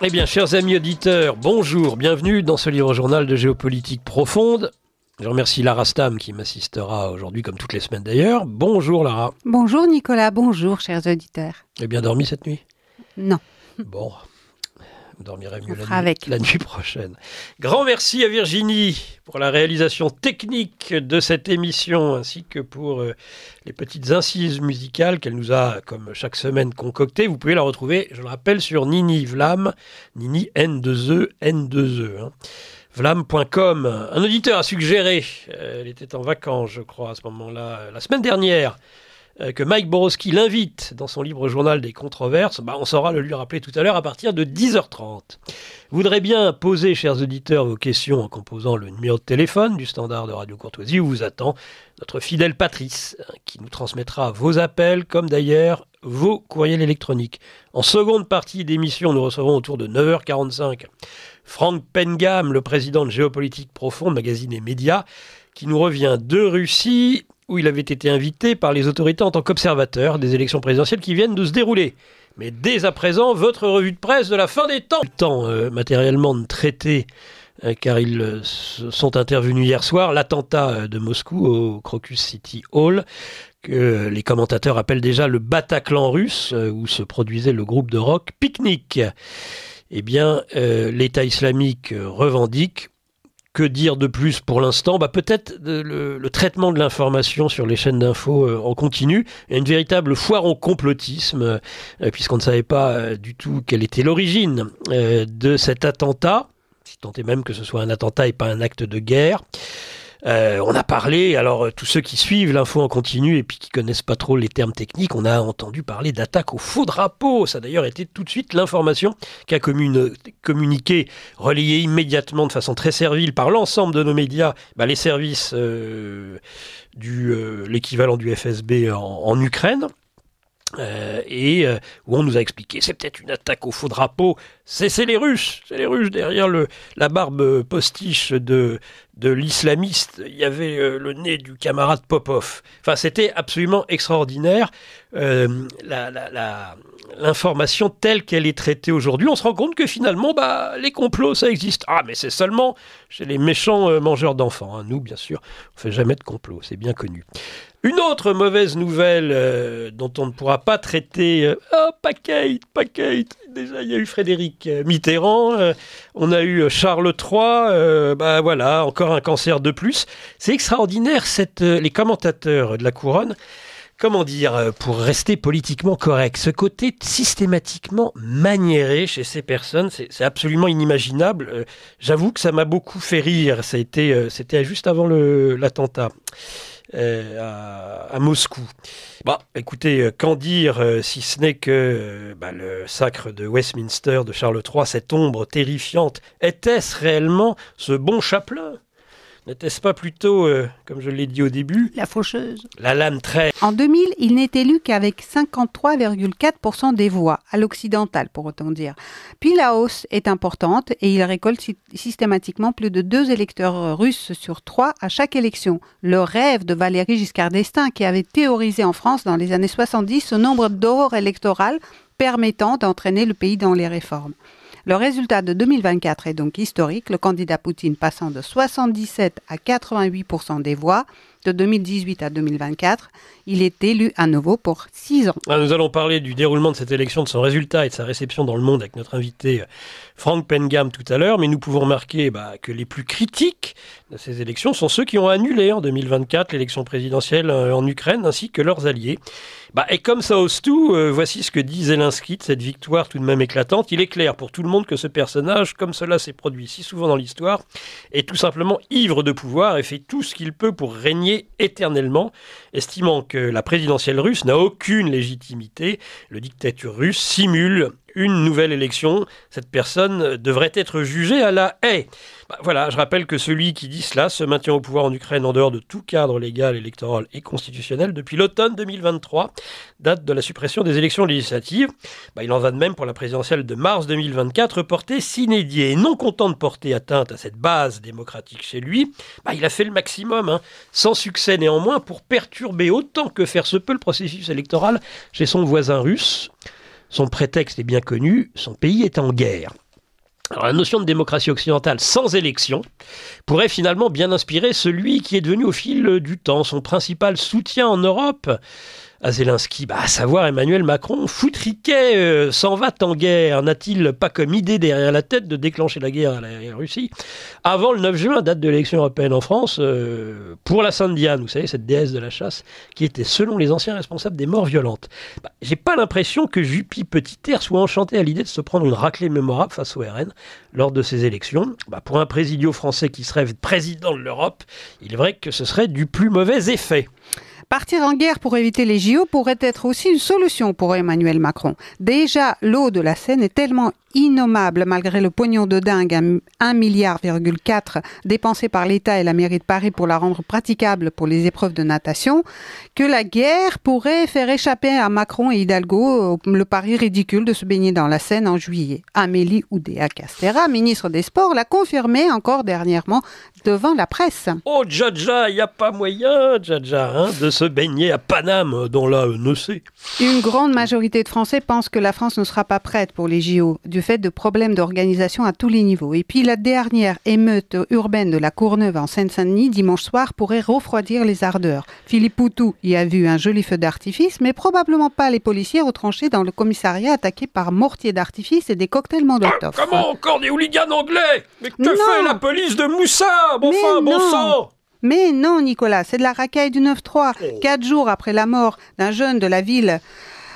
Eh bien, chers amis auditeurs, bonjour, bienvenue dans ce livre journal de géopolitique profonde. Je remercie Lara Stam qui m'assistera aujourd'hui, comme toutes les semaines d'ailleurs. Bonjour Lara. Bonjour Nicolas, bonjour chers auditeurs. as eh bien dormi cette nuit Non. Bon, vous dormirez mieux la nuit, prochaine. Grand merci à Virginie pour la réalisation technique de cette émission, ainsi que pour euh, les petites incises musicales qu'elle nous a, comme chaque semaine, concoctées. Vous pouvez la retrouver, je le rappelle, sur Nini Vlam, Nini N2E, N2E. vlam.com. Un auditeur a suggéré, euh, elle était en vacances, je crois, à ce moment-là, euh, la semaine dernière, euh, que Mike Borowski l'invite dans son libre journal des controverses, bah, on saura le lui rappeler tout à l'heure à partir de 10h30. Vous voudrez bien poser, chers auditeurs, vos questions en composant le numéro de téléphone du standard de Radio Courtoisie où vous attend notre fidèle Patrice, hein, qui nous transmettra vos appels, comme d'ailleurs vos courriels électroniques. En seconde partie d'émission, nous recevons autour de 9h45 Frank Pengam, le président de Géopolitique Profonde, magazine et médias, qui nous revient de Russie, où il avait été invité par les autorités en tant qu'observateur des élections présidentielles qui viennent de se dérouler. Mais dès à présent, votre revue de presse de la fin des temps. temps euh, matériellement de traiter, euh, car ils euh, sont intervenus hier soir, l'attentat de Moscou au Crocus City Hall, que les commentateurs appellent déjà le Bataclan russe, où se produisait le groupe de rock Picnic. Eh bien, l'État islamique revendique que dire de plus pour l'instant bah, Peut-être euh, le, traitement de l'information sur les chaînes d'infos euh, en continu. une véritable foire au complotisme, euh, puisqu'on ne savait pas du tout quelle était l'origine de cet attentat, si tant est même que ce soit un attentat et pas un acte de guerre. Euh, on a parlé, alors euh, tous ceux qui suivent l'info en continu et puis qui connaissent pas trop les termes techniques, on a entendu parler d'attaque au faux drapeau. Ça a d'ailleurs été tout de suite l'information qu'a communiqué, relayée immédiatement de façon très servile par l'ensemble de nos médias, bah, les services euh, du l'équivalent du FSB en Ukraine. Euh, et euh, où on nous a expliqué c'est peut-être une attaque au faux drapeau. C'est les Russes, c'est les Russes derrière le, la barbe postiche de, de l'islamiste. Il y avait euh, le nez du camarade Popov. Enfin, c'était absolument extraordinaire l'information telle qu'elle est traitée aujourd'hui. On se rend compte que finalement, bah, les complots, ça existe. Ah, mais c'est seulement chez les méchants mangeurs d'enfants. Hein. Nous, bien sûr, on fait jamais de complots, c'est bien connu. Une autre mauvaise nouvelle euh, dont on ne pourra pas traiter. Euh, oh, Paquet, Paquet. Déjà, il y a eu Frédéric euh, Mitterrand. Euh, on a eu Charles III. bah voilà, encore un cancer de plus. C'est extraordinaire. les commentateurs de la couronne. Comment dire, pour rester politiquement correct, ce côté systématiquement maniéré chez ces personnes, c'est absolument inimaginable. J'avoue que ça m'a beaucoup fait rire. C'était juste avant l'attentat. Euh, à, Moscou. Bah, écoutez, euh, qu'en dire euh, si ce n'est que bah, le sacre de Westminster de Charles III, cette ombre terrifiante, était-ce réellement ce bon chapelain? N'était-ce pas plutôt, euh, comme je l'ai dit au début, la faucheuse La lame très. En 2000, il n'est élu qu'avec 53,4% des voix, à l'occidental pour autant dire. Puis la hausse est importante et il récolte systématiquement plus de deux électeurs russes sur trois à chaque élection. Le rêve de Valéry Giscard d'Estaing, qui avait théorisé en France dans les années 70 ce nombre d'or électorales permettant d'entraîner le pays dans les réformes. Le résultat de 2024 est donc historique, le candidat Poutine passant de 77 à 88% des voix. De 2018 à 2024, il est élu à nouveau pour 6 ans. Ah, nous allons parler du déroulement de cette élection, de son résultat et de sa réception dans le monde avec notre invité euh, Frank Pengam tout à l'heure, mais nous pouvons remarquer bah, que les plus critiques de ces élections sont ceux qui ont annulé en 2024 l'élection présidentielle euh, en Ukraine ainsi que leurs alliés. Bah, et comme ça ose tout, euh, voici ce que dit Zelensky de cette victoire tout de même éclatante. Il est clair pour tout le monde que ce personnage, comme cela s'est produit si souvent dans l'histoire, est tout simplement ivre de pouvoir et fait tout ce qu'il peut pour régner éternellement, estimant que la présidentielle russe n'a aucune légitimité. Le dictature russe simule une nouvelle élection, cette personne devrait être jugée à la haie. Bah, voilà, je rappelle que celui qui dit cela se maintient au pouvoir en Ukraine en dehors de tout cadre légal, électoral et constitutionnel depuis l'automne 2023, date de la suppression des élections législatives. Bah, il en va de même pour la présidentielle de mars 2024, portée s'inédier. Et non content de porter atteinte à cette base démocratique chez lui, bah, il a fait le maximum, hein. sans succès néanmoins, pour perturber autant que faire se peut le processus électoral chez son voisin russe. Son prétexte est bien connu, son pays est en guerre. Alors, la notion de démocratie occidentale sans élection pourrait finalement bien inspirer celui qui est devenu au fil du temps son principal soutien en Europe, à Zelensky bah, À savoir, Emmanuel Macron, foutriquet, euh, s'en va en guerre. N'a-t-il pas comme idée derrière la tête de déclencher la guerre à la Russie avant le 9 juin, date de l'élection européenne en France, euh, pour la Sainte Diane, vous savez, cette déesse de la chasse, qui était, selon les anciens responsables, des morts violentes bah, J'ai pas l'impression que Jupy Petit soit enchanté à l'idée de se prendre une raclée mémorable face au RN lors de ces élections. Bah, pour un présidio français qui serait président de l'Europe, il est vrai que ce serait du plus mauvais effet. Partir en guerre pour éviter les JO pourrait être aussi une solution pour Emmanuel Macron. Déjà, l'eau de la Seine est tellement innommable malgré le pognon de dingue à 1,4 milliard dépensé par l'État et la mairie de Paris pour la rendre praticable pour les épreuves de natation, que la guerre pourrait faire échapper à Macron et Hidalgo euh, le pari ridicule de se baigner dans la Seine en juillet. Amélie Oudéa-Castera, ministre des Sports, l'a confirmé encore dernièrement devant la presse. Oh, Jaja, il n'y a pas moyen, Jaja, hein, de se baigner à Paname dans la euh, sait Une grande majorité de Français pensent que la France ne sera pas prête pour les JO du fait de problèmes d'organisation à tous les niveaux. Et puis la dernière émeute urbaine de la Courneuve en Seine-Saint-Denis dimanche soir pourrait refroidir les ardeurs. Philippe Poutou y a vu un joli feu d'artifice, mais probablement pas les policiers retranchés dans le commissariat attaqué par mortiers d'artifice et des cocktails Molotov. Ah, comment encore des hooligans anglais Mais que fait la police de Moussa Bon bon sang mais non, Nicolas, c'est de la racaille du 9-3. Quatre jours après la mort d'un jeune de la ville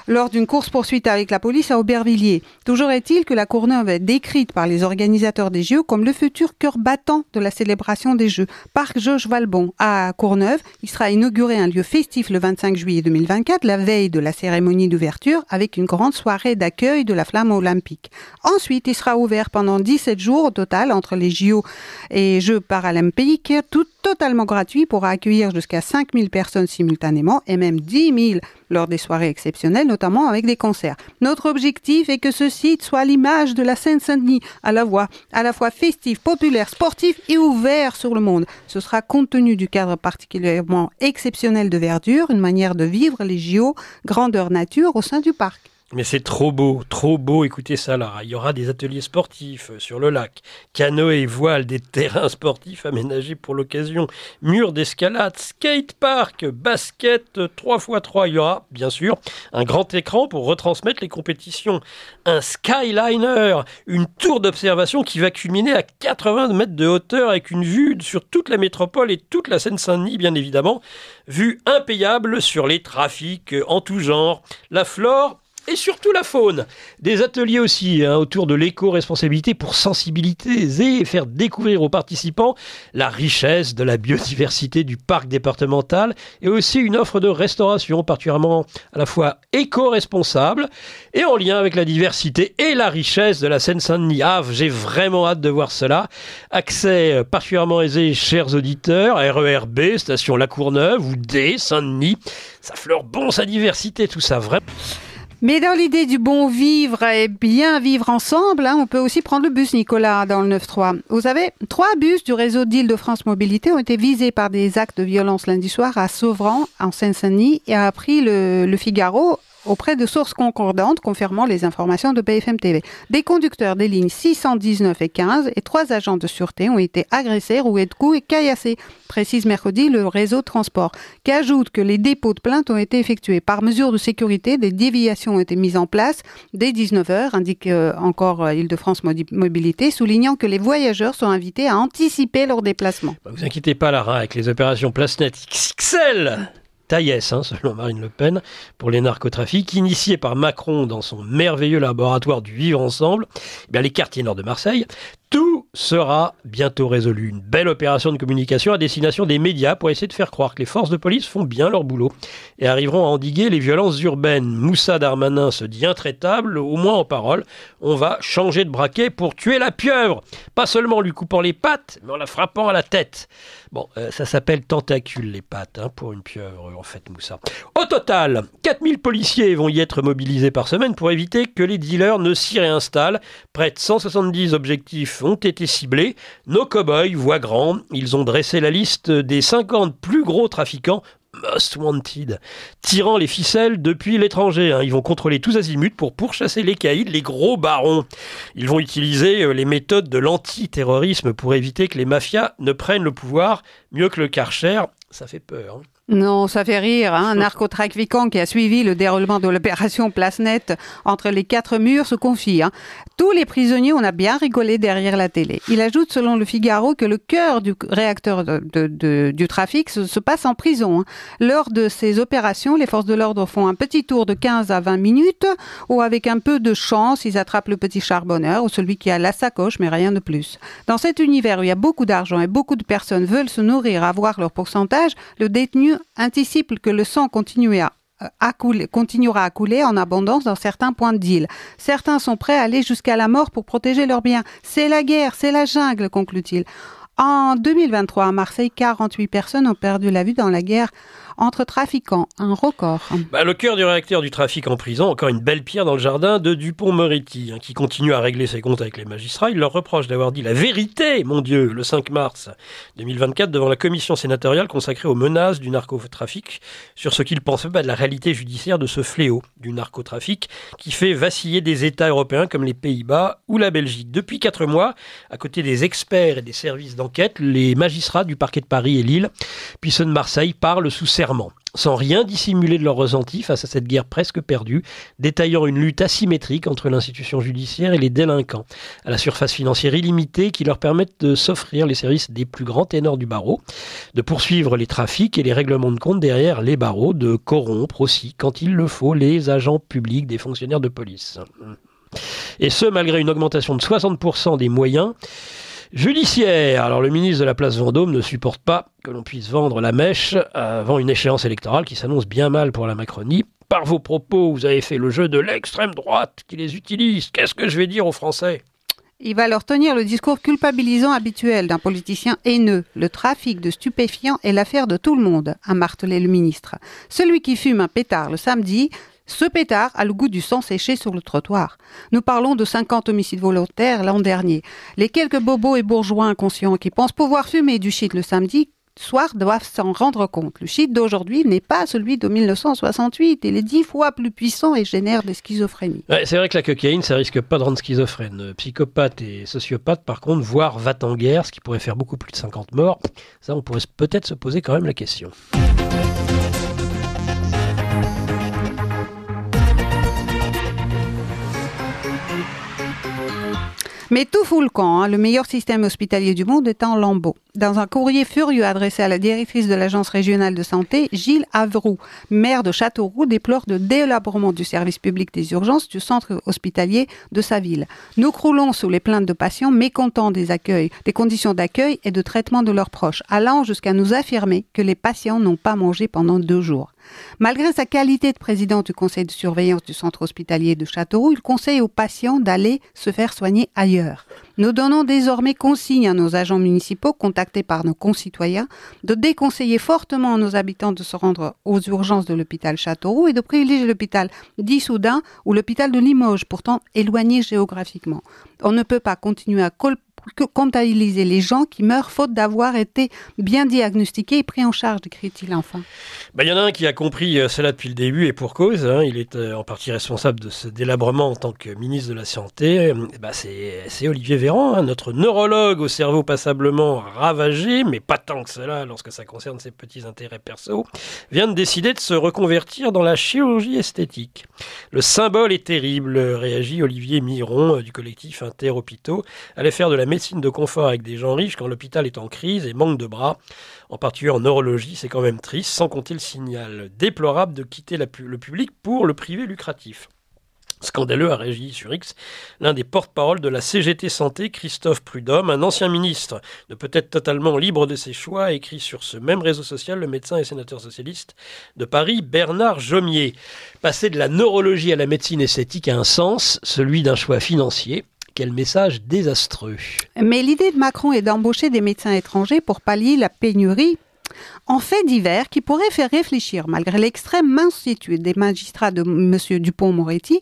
lors d'une course-poursuite avec la police à Aubervilliers. Toujours est-il que la Courneuve est décrite par les organisateurs des Jeux comme le futur cœur battant de la célébration des Jeux. Parc Georges Valbon à Courneuve, il sera inauguré un lieu festif le 25 juillet 2024, la veille de la cérémonie d'ouverture, avec une grande soirée d'accueil de la flamme olympique. Ensuite, il sera ouvert pendant 17 jours au total entre les JO et Jeux paralympiques, tout totalement gratuit pour accueillir jusqu'à 5000 personnes simultanément et même 10 000 lors des soirées exceptionnelles, notamment avec des concerts. Notre objectif est que ce site soit l'image de la Seine-Saint-Denis, à la, à la fois festif, populaire, sportif et ouvert sur le monde. Ce sera compte tenu du cadre particulièrement exceptionnel de verdure, une manière de vivre les JO, grandeur nature au sein du parc. Mais c'est trop beau, trop beau, écoutez ça là. Il y aura des ateliers sportifs euh, sur le lac, canoës et voile, des terrains sportifs aménagés pour l'occasion, murs d'escalade, skate park, basket 3x3. Euh, Il y aura, bien sûr, un grand écran pour retransmettre les compétitions, un skyliner, une tour d'observation qui va culminer à 80 mètres de hauteur avec une vue sur toute la métropole et toute la Seine-Saint-Denis, bien évidemment. Vue impayable sur les trafics euh, en tout genre, la flore et surtout la faune. Des ateliers aussi hein, autour de l'éco-responsabilité pour sensibiliser et faire découvrir aux participants la richesse de la biodiversité du parc départemental et aussi une offre de restauration particulièrement à la fois éco-responsable et en lien avec la diversité et la richesse de la Seine-Saint-Denis. Ah, j'ai vraiment hâte de voir cela. Accès particulièrement aisé, chers auditeurs, RERB, station La Courneuve ou D, Saint-Denis. Ça fleur, bon sa diversité, tout ça, vraiment. Mais dans l'idée du bon vivre et bien vivre ensemble, hein, on peut aussi prendre le bus, Nicolas, dans le 9-3. Vous savez, trois bus du réseau d'Île-de-France Mobilité ont été visés par des actes de violence lundi soir à Sauvran, en Seine-Saint-Denis, et a appris le, le Figaro auprès de sources concordantes confirmant les informations de BFM TV. Des conducteurs des lignes 619 et 15 et trois agents de sûreté ont été agressés, roués de coups et caillassés, précise mercredi le réseau de transport, qui ajoute que les dépôts de plaintes ont été effectués. Par mesure de sécurité, des déviations ont été mises en place dès 19h, indique euh, encore euh, Île-de-France Mobilité, soulignant que les voyageurs sont invités à anticiper leur déplacement. Bah, vous inquiétez pas, Lara, avec les opérations PlaceNet Taillesse, hein, selon Marine Le Pen, pour les narcotrafics, initiés par Macron dans son merveilleux laboratoire du vivre ensemble, eh les quartiers nord de Marseille tout sera bientôt résolu. Une belle opération de communication à destination des médias pour essayer de faire croire que les forces de police font bien leur boulot et arriveront à endiguer les violences urbaines. Moussa Darmanin se dit intraitable, au moins en parole. On va changer de braquet pour tuer la pieuvre. Pas seulement en lui coupant les pattes, mais en la frappant à la tête. Bon, euh, ça s'appelle tentacule les pattes hein, pour une pieuvre en fait, Moussa. Au total, 4000 policiers vont y être mobilisés par semaine pour éviter que les dealers ne s'y réinstallent. Près de 170 objectifs ont été ciblés. Nos cow-boys voient grand, ils ont dressé la liste des 50 plus gros trafiquants Most Wanted, tirant les ficelles depuis l'étranger. Hein. Ils vont contrôler tous azimuts pour pourchasser les caïds, les gros barons. Ils vont utiliser euh, les méthodes de l'antiterrorisme pour éviter que les mafias ne prennent le pouvoir mieux que le karcher. Ça fait peur. Hein. Non, ça fait rire. Un hein. narcotrafiquant qui a suivi le déroulement de l'opération Place Nette entre les quatre murs se confie. Hein. Tous les prisonniers, on a bien rigolé derrière la télé. Il ajoute, selon le Figaro, que le cœur du réacteur du trafic se, passe en prison. Hein. Lors de ces opérations, les forces de l'ordre font un petit tour de 15 à 20 minutes ou avec un peu de chance, ils attrapent le petit charbonneur ou celui qui a la sacoche, mais rien de plus. Dans cet univers il y a beaucoup d'argent et beaucoup de personnes veulent se nourrir, avoir leur pourcentage, le détenu anticipe que le sang euh, continuera à couler, en abondance dans certains points de Certains sont prêts à aller jusqu'à la mort pour protéger leurs biens. C'est la guerre, c'est la jungle, conclut-il. En 2023, à Marseille, 48 personnes ont perdu la vie dans la guerre entre trafiquants, un record. Bah, le cœur du réacteur du trafic en prison, encore une belle pierre dans le jardin de Dupont-Moretti, hein, qui continue à régler ses comptes avec les magistrats. Il leur reproche d'avoir dit la vérité, mon Dieu, le 5 mars 2024 devant la commission sénatoriale consacrée aux menaces du narcotrafic sur ce qu'il pensait bah, de la réalité judiciaire de ce fléau du narcotrafic qui fait vaciller des États européens comme les Pays-Bas ou la Belgique. Depuis quatre mois, à côté des experts et des services d'enquête, les magistrats du parquet de Paris et Lille, puis ceux de Marseille parlent sous serment sans rien dissimuler de leur ressenti face à cette guerre presque perdue, détaillant une lutte asymétrique entre l'institution judiciaire et les délinquants, à la surface financière illimitée qui leur permettent de s'offrir les services des plus grands ténors du barreau, de poursuivre les trafics et les règlements de compte derrière les barreaux, de corrompre aussi, quand il le faut, les agents publics des fonctionnaires de police. Et ce, malgré une augmentation de 60% des moyens judiciaire. Alors le ministre de la place Vendôme ne supporte pas que l'on puisse vendre la mèche euh, avant une échéance électorale qui s'annonce bien mal pour la Macronie. Par vos propos, vous avez fait le jeu de l'extrême droite qui les utilise. Qu'est-ce que je vais dire aux Français il va leur tenir le discours culpabilisant habituel d'un politicien haineux. Le trafic de stupéfiants est l'affaire de tout le monde, a martelé le ministre. Celui qui fume un pétard le samedi ce pétard a le goût du sang séché sur le trottoir. Nous parlons de 50 homicides volontaires l'an dernier. Les quelques bobos et bourgeois inconscients qui pensent pouvoir fumer du shit le samedi soir doivent s'en rendre compte. Le shit d'aujourd'hui n'est pas celui de 1968. Il est dix fois plus puissant et génère des schizophrénies. c'est vrai que la cocaïne, ça risque pas de rendre schizophrène. Euh, Psychopathe et sociopathe, par contre, voire va en guerre, ce qui pourrait faire beaucoup plus de 50 morts, ça, on pourrait peut-être se poser quand même la question. Mais tout fout le camp, hein. le meilleur système hospitalier du monde est en Lambeau. Dans un courrier furieux adressé à la directrice de l'Agence régionale de santé, Gilles Avroux, maire de Châteauroux, déplore le délabrement du service public des urgences du centre hospitalier de sa ville. Nous croulons sous les plaintes de patients mécontents des accueils, des conditions d'accueil et de traitement de leurs proches, allant jusqu'à nous affirmer que les patients n'ont pas mangé pendant deux jours. Malgré sa qualité de président du conseil de surveillance du centre hospitalier de Châteauroux, il conseille aux patients d'aller se faire soigner ailleurs. Nous donnons désormais consigne à nos agents municipaux contactés par nos concitoyens de déconseiller fortement à nos habitants de se rendre aux urgences de l'hôpital Châteauroux et de privilégier l'hôpital d'Issoudun ou l'hôpital de Limoges, pourtant éloigné géographiquement. On ne peut pas continuer à comptabiliser les gens qui meurent faute d'avoir été bien diagnostiqués et pris en charge, décrit-il enfin. Ben, il y en a un qui a compris euh, cela depuis le début et pour cause. Hein. il est euh, en partie responsable de ce délabrement en tant que ministre de la Santé. Euh, ben, c'est Olivier Hein. notre neurologue au cerveau passablement ravagé, mais pas tant que cela lorsque ça concerne ses petits intérêts perso, vient de décider de se reconvertir dans la chirurgie esthétique. Le symbole est terrible, réagit Olivier Miron euh, du collectif Interhôpitaux. Aller faire de la médecine de confort avec des gens riches quand l'hôpital est en crise et manque de bras, en particulier en neurologie, c'est quand même triste, sans compter le signal déplorable de quitter le public pour le privé lucratif. Scandaleux a réagi sur X l'un des porte-parole de la CGT Santé, Christophe Prudhomme, un ancien ministre ne peut-être totalement libre de ses choix, écrit sur ce même réseau social le médecin et sénateur socialiste de Paris, Bernard Jomier. Passer de la neurologie à la médecine esthétique a un sens, celui d'un choix financier. Quel message désastreux. Mais l'idée de Macron est d'embaucher des médecins étrangers pour pallier la pénurie en fait divers qui pourraient faire réfléchir, malgré l'extrême étude des magistrats de M. Dupont-Moretti,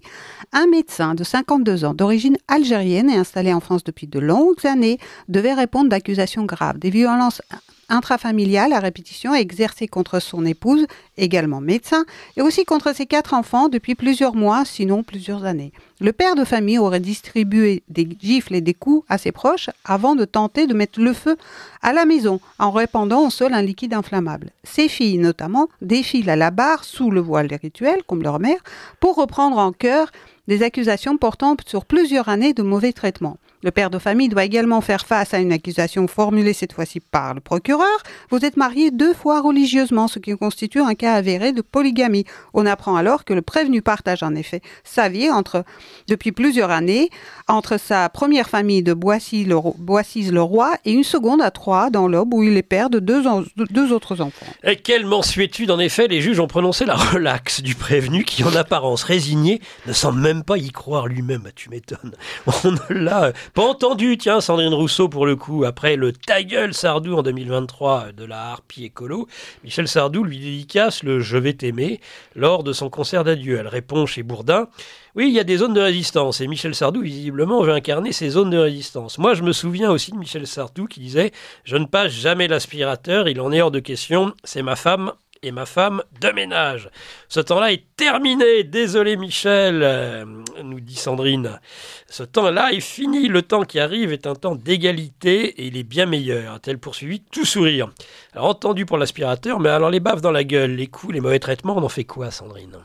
un médecin de 52 ans d'origine algérienne et installé en France depuis de longues années devait répondre d'accusations graves, des violences intrafamiliale à répétition exercée contre son épouse, également médecin, et aussi contre ses quatre enfants depuis plusieurs mois, sinon plusieurs années. Le père de famille aurait distribué des gifles et des coups à ses proches avant de tenter de mettre le feu à la maison en répandant au sol un liquide inflammable. Ses filles, notamment, défilent à la barre sous le voile des rituels, comme leur mère, pour reprendre en cœur des accusations portant sur plusieurs années de mauvais traitements. Le père de famille doit également faire face à une accusation formulée cette fois-ci par le procureur. Vous êtes marié deux fois religieusement, ce qui constitue un cas avéré de polygamie. On apprend alors que le prévenu partage en effet sa vie entre, depuis plusieurs années entre sa première famille de Boissy-le-Roi et une seconde à Troyes dans l'Aube où il est père de deux, autres enfants. Et quelle mensuétude en effet, les juges ont prononcé la relaxe du prévenu qui en apparence résigné ne semble même pas y croire lui-même. Tu m'étonnes. On l'a pas entendu, tiens, Sandrine Rousseau pour le coup, après le ta Sardou en 2023 de la harpie écolo, Michel Sardou lui dédicace le Je vais t'aimer lors de son concert d'adieu. Elle répond chez Bourdin oui, il y a des zones de résistance et Michel Sardou, visiblement, veut incarner ces zones de résistance. Moi, je me souviens aussi de Michel Sardou qui disait Je ne passe jamais l'aspirateur, il en est hors de question, c'est ma femme, et ma femme de ménage. Ce temps-là est terminé, désolé Michel, euh, nous dit Sandrine. Ce temps-là est fini, le temps qui arrive est un temps d'égalité et il est bien meilleur, a-t-elle poursuivi tout sourire. Alors entendu pour l'aspirateur, mais alors les baves dans la gueule, les coups, les mauvais traitements, on en fait quoi Sandrine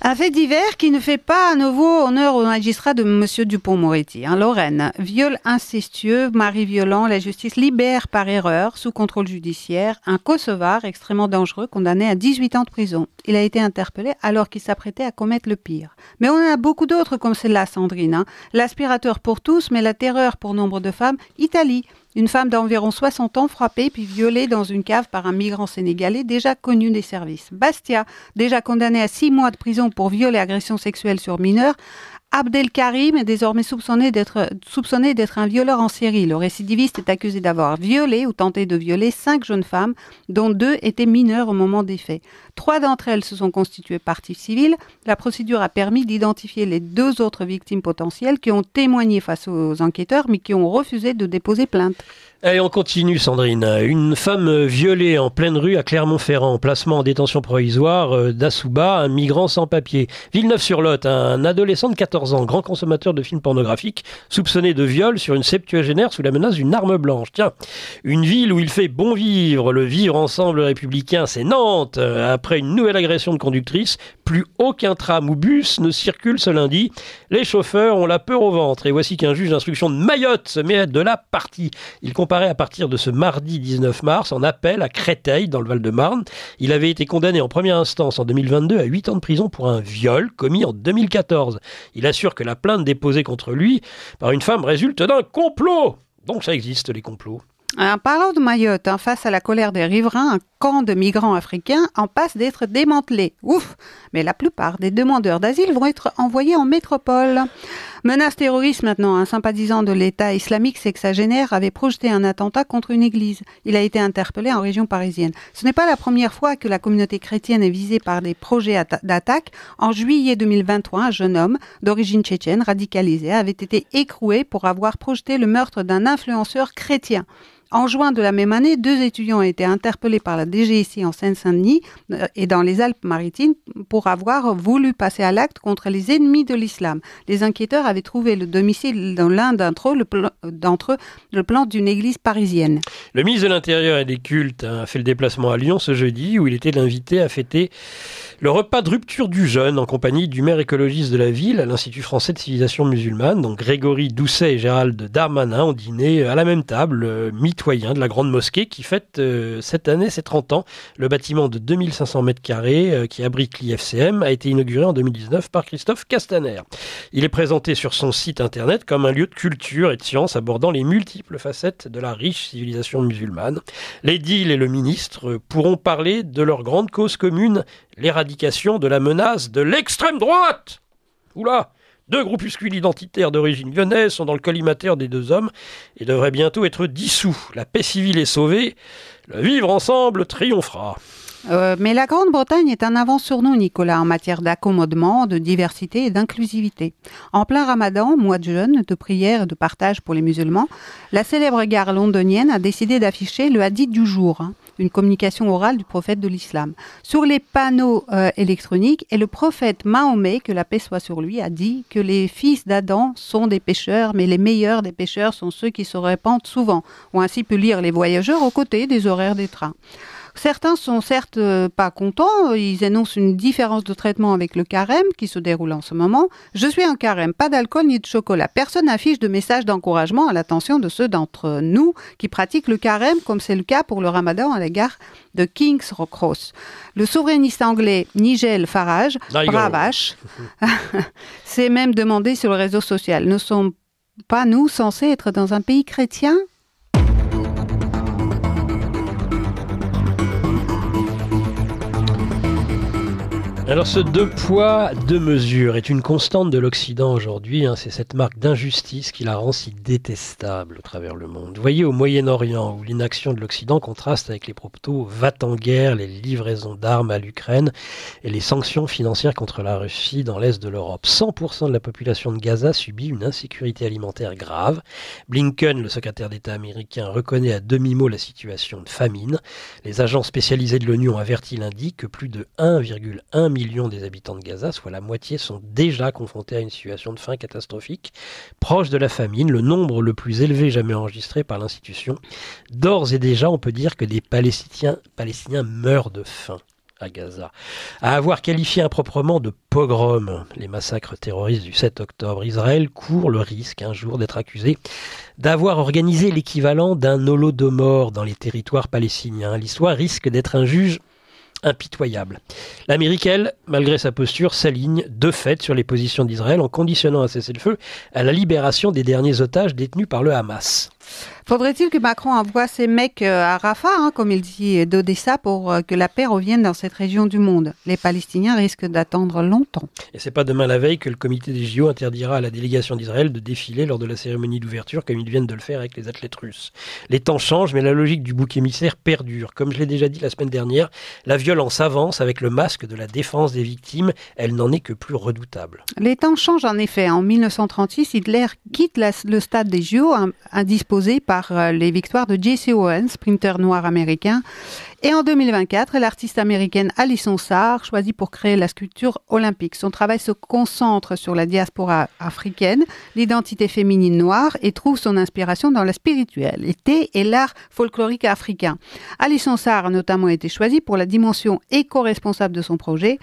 Un fait divers qui ne fait pas à nouveau honneur au magistrat de Monsieur Dupont-Moretti. Hein, Lorraine, viol incestueux, mari violent, la justice libère par erreur, sous contrôle judiciaire, un Kosovar extrêmement dangereux condamné à 18 ans de prison. Il a été interpellé alors qu'il s'apprêtait à commettre le pire. Mais on en a beaucoup d'autres comme celle-là, Sandrine. Hein. L'aspirateur pour tous, mais la terreur pour nombre de femmes, Italie une femme d'environ 60 ans frappée puis violée dans une cave par un migrant sénégalais déjà connu des services. Bastia, déjà condamné à six mois de prison pour viol et agression sexuelle sur mineur, Abdelkarim est désormais soupçonné d'être soupçonné d'être un violeur en Syrie. Le récidiviste est accusé d'avoir violé ou tenté de violer cinq jeunes femmes, dont deux étaient mineures au moment des faits. Trois d'entre elles se sont constituées partie civile. La procédure a permis d'identifier les deux autres victimes potentielles qui ont témoigné face aux enquêteurs mais qui ont refusé de déposer plainte. Et on continue, Sandrine. Une femme violée en pleine rue à Clermont-Ferrand, placement en détention provisoire euh, d'Assouba, un migrant sans papier. villeneuve sur Lotte. un adolescent de 14 ans, grand consommateur de films pornographiques, soupçonné de viol sur une septuagénaire sous la menace d'une arme blanche. Tiens, une ville où il fait bon vivre, le vivre ensemble républicain, c'est Nantes. Euh, après une nouvelle agression de conductrice, plus aucun tram ou bus ne circule ce lundi. Les chauffeurs ont la peur au ventre et voici qu'un juge d'instruction de Mayotte se met de la partie. Il comparait à partir de ce mardi 19 mars en appel à Créteil dans le Val-de-Marne. Il avait été condamné en première instance en 2022 à 8 ans de prison pour un viol commis en 2014. Il assure que la plainte déposée contre lui par une femme résulte d'un complot. Donc ça existe les complots. Un parlant de Mayotte, hein, face à la colère des riverains, un camp de migrants africains en passe d'être démantelé. Ouf Mais la plupart des demandeurs d'asile vont être envoyés en métropole. Menace terroriste maintenant. Un sympathisant de l'État islamique sexagénaire avait projeté un attentat contre une église. Il a été interpellé en région parisienne. Ce n'est pas la première fois que la communauté chrétienne est visée par des projets d'attaque. En juillet 2023, un jeune homme d'origine tchétchène radicalisé avait été écroué pour avoir projeté le meurtre d'un influenceur chrétien. En juin de la même année, deux étudiants ont été interpellés par la DGSI en Seine-Saint-Denis euh, et dans les Alpes-Maritimes pour avoir voulu passer à l'acte contre les ennemis de l'islam. Les enquêteurs avaient trouvé le domicile dans l'un d'entre eux, le plan d'une église parisienne. Le ministre de l'Intérieur et des Cultes hein, a fait le déplacement à Lyon ce jeudi où il était l'invité à fêter le repas de rupture du jeûne en compagnie du maire écologiste de la ville à l'Institut français de civilisation musulmane, donc Grégory Doucet et Gérald Darmanin ont dîné à la même table, euh, mi de la Grande Mosquée qui fête euh, cette année ses 30 ans. Le bâtiment de 2500 mètres carrés euh, qui abrite l'IFCM a été inauguré en 2019 par Christophe Castaner. Il est présenté sur son site internet comme un lieu de culture et de science abordant les multiples facettes de la riche civilisation musulmane. L'édile et le ministre pourront parler de leur grande cause commune, l'éradication de la menace de l'extrême droite. Oula deux groupuscules identitaires d'origine lyonnaise sont dans le collimateur des deux hommes et devraient bientôt être dissous. La paix civile est sauvée, le vivre ensemble triomphera. Euh, mais la Grande-Bretagne est un avant sur nous, Nicolas, en matière d'accommodement, de diversité et d'inclusivité. En plein ramadan, mois de jeûne, de prière et de partage pour les musulmans, la célèbre gare londonienne a décidé d'afficher le hadith du jour une communication orale du prophète de l'islam. Sur les panneaux euh, électroniques, et le prophète Mahomet, que la paix soit sur lui, a dit que les fils d'Adam sont des pêcheurs, mais les meilleurs des pêcheurs sont ceux qui se répandent souvent. ou ainsi peut lire les voyageurs aux côtés des horaires des trains. Certains sont certes euh, pas contents, euh, ils annoncent une différence de traitement avec le carême qui se déroule en ce moment. Je suis en carême, pas d'alcool ni de chocolat. Personne n'affiche de message d'encouragement à l'attention de ceux d'entre nous qui pratiquent le carême comme c'est le cas pour le ramadan à l'égard de King's Cross. Le souverainiste anglais Nigel Farage, ah, bravache, s'est même demandé sur le réseau social, ne sommes pas nous censés être dans un pays chrétien Alors ce deux poids, deux mesures est une constante de l'Occident aujourd'hui. Hein. C'est cette marque d'injustice qui la rend si détestable au travers le monde. Voyez au Moyen-Orient où l'inaction de l'Occident contraste avec les propos va-t-en-guerre, les livraisons d'armes à l'Ukraine et les sanctions financières contre la Russie dans l'Est de l'Europe. 100% de la population de Gaza subit une insécurité alimentaire grave. Blinken, le secrétaire d'État américain, reconnaît à demi-mot la situation de famine. Les agents spécialisés de l'ONU ont averti lundi que plus de 1,1 million millions des habitants de Gaza, soit la moitié, sont déjà confrontés à une situation de faim catastrophique, proche de la famine, le nombre le plus élevé jamais enregistré par l'institution. D'ores et déjà, on peut dire que des Palestiniens, Palestiniens meurent de faim à Gaza, à avoir qualifié improprement de pogrom les massacres terroristes du 7 octobre. Israël court le risque un jour d'être accusé d'avoir organisé l'équivalent d'un mort dans les territoires palestiniens. L'histoire risque d'être un juge impitoyable. L'Amérique, elle, malgré sa posture, s'aligne de fait sur les positions d'Israël en conditionnant un cessez-le-feu à la libération des derniers otages détenus par le Hamas. Faudrait-il que Macron envoie ses mecs euh, à Rafah, hein, comme il dit d'Odessa, pour euh, que la paix revienne dans cette région du monde Les Palestiniens risquent d'attendre longtemps. Et c'est pas demain la veille que le comité des JO interdira à la délégation d'Israël de défiler lors de la cérémonie d'ouverture, comme ils viennent de le faire avec les athlètes russes. Les temps changent, mais la logique du bouc émissaire perdure. Comme je l'ai déjà dit la semaine dernière, la violence avance avec le masque de la défense des victimes. Elle n'en est que plus redoutable. Les temps changent en effet. En 1936, Hitler quitte le stade des JO, indisposé par euh, les victoires de J.C. Owens, sprinter noir américain. Et en 2024, l'artiste américaine Alison Sarr, choisit pour créer la sculpture olympique. Son travail se concentre sur la diaspora africaine, l'identité féminine noire et trouve son inspiration dans la spiritualité et l'art folklorique africain. Alison Sarr a notamment été choisie pour la dimension éco-responsable de son projet.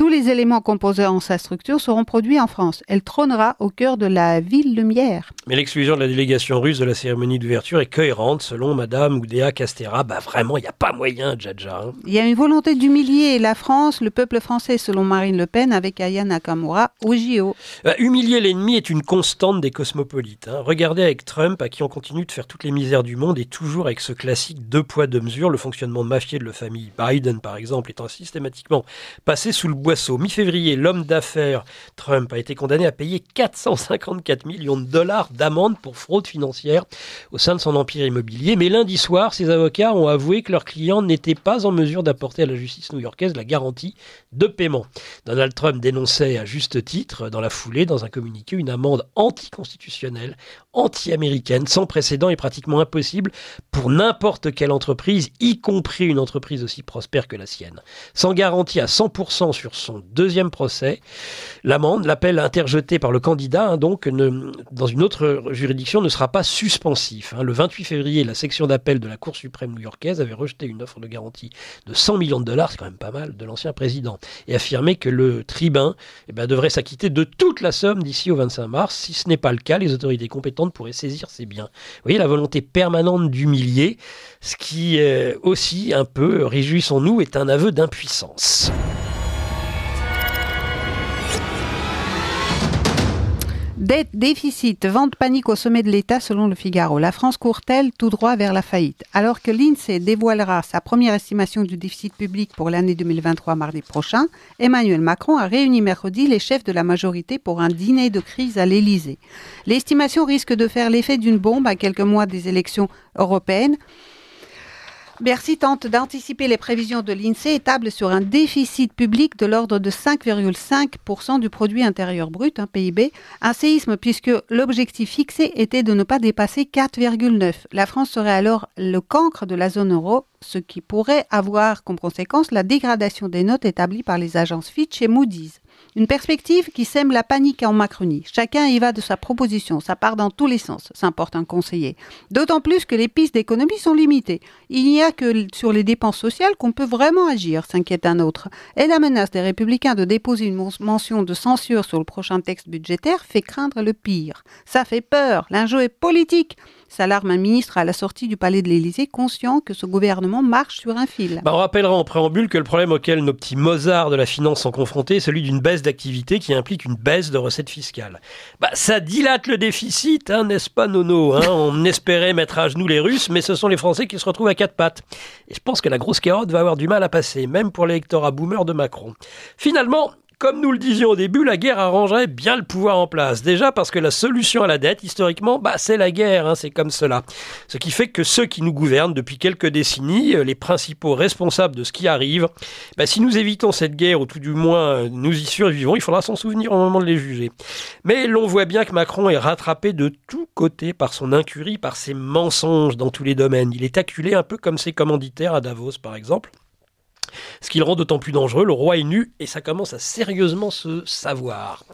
Tous les éléments composés en sa structure seront produits en France. Elle trônera au cœur de la ville lumière. Mais l'exclusion de la délégation russe de la cérémonie d'ouverture est cohérente selon Madame Oudéa Castera. Bah vraiment, il n'y a pas moyen, Djadja. Hein. Il y a une volonté d'humilier la France, le peuple français selon Marine Le Pen avec Aya Nakamura au JO. Euh, humilier l'ennemi est une constante des cosmopolites. Hein. Regardez avec Trump à qui on continue de faire toutes les misères du monde et toujours avec ce classique deux poids deux mesures, le fonctionnement mafieux de la famille Biden par exemple étant systématiquement passé sous le bois Mi-février, l'homme d'affaires Trump a été condamné à payer 454 millions de dollars d'amende pour fraude financière au sein de son empire immobilier. Mais lundi soir, ses avocats ont avoué que leurs clients n'étaient pas en mesure d'apporter à la justice new-yorkaise la garantie de paiement. Donald Trump dénonçait à juste titre, dans la foulée, dans un communiqué, une amende anticonstitutionnelle, anti-américaine, sans précédent et pratiquement impossible pour n'importe quelle entreprise, y compris une entreprise aussi prospère que la sienne. Sans garantie à 100% sur son deuxième procès. L'amende, l'appel interjeté par le candidat, hein, donc, dans une autre juridiction, ne sera pas suspensif. Hein. Le 28 février, la section d'appel de la Cour suprême new-yorkaise avait rejeté une offre de garantie de 100 millions de dollars, c'est quand même pas mal, de l'ancien président, et affirmé que le tribun eh ben, devrait s'acquitter de toute la somme d'ici au 25 mars. Si ce n'est pas le cas, les autorités compétentes pourraient saisir ses biens. Vous voyez la volonté permanente d'humilier, ce qui euh, aussi un peu, réjouissons-nous, est un aveu d'impuissance. déficit, vente panique au sommet de l'État selon le Figaro. La France court-elle tout droit vers la faillite Alors que l'INSEE dévoilera sa première estimation du déficit public pour l'année 2023 mardi prochain, Emmanuel Macron a réuni mercredi les chefs de la majorité pour un dîner de crise à l'Élysée. L'estimation risque de faire l'effet d'une bombe à quelques mois des élections européennes. Bercy tente d'anticiper les prévisions de l'INSEE et table sur un déficit public de l'ordre de 5,5% du produit intérieur brut, un hein, PIB, un séisme puisque l'objectif fixé était de ne pas dépasser 4,9. La France serait alors le cancre de la zone euro, ce qui pourrait avoir comme conséquence la dégradation des notes établies par les agences Fitch et Moody's. Une perspective qui sème la panique en Macronie. Chacun y va de sa proposition, ça part dans tous les sens, s'importe un conseiller. D'autant plus que les pistes d'économie sont limitées. Il n'y a que sur les dépenses sociales qu'on peut vraiment agir, s'inquiète un autre. Et la menace des républicains de déposer une mention de censure sur le prochain texte budgétaire fait craindre le pire. Ça fait peur, l'enjeu est politique s'alarme un ministre à la sortie du palais de l'Élysée, conscient que ce gouvernement marche sur un fil. Bah, on rappellera en préambule que le problème auquel nos petits Mozart de la finance sont confrontés est celui d'une baisse d'activité qui implique une baisse de recettes fiscales. Bah, ça dilate le déficit, hein, n'est-ce pas, Nono hein? On espérait mettre à genoux les Russes, mais ce sont les Français qui se retrouvent à quatre pattes. Et je pense que la grosse carotte va avoir du mal à passer, même pour l'électorat boomer de Macron. Finalement, comme nous le disions au début, la guerre arrangerait bien le pouvoir en place. Déjà parce que la solution à la dette, historiquement, bah, c'est la guerre, hein, c'est comme cela. Ce qui fait que ceux qui nous gouvernent depuis quelques décennies, euh, les principaux responsables de ce qui arrive, bah, si nous évitons cette guerre, ou tout du moins euh, nous y survivons, il faudra s'en souvenir au moment de les juger. Mais l'on voit bien que Macron est rattrapé de tous côtés par son incurie, par ses mensonges dans tous les domaines. Il est acculé un peu comme ses commanditaires à Davos, par exemple. Ce qui le rend d'autant plus dangereux, le roi est nu et ça commence à sérieusement se savoir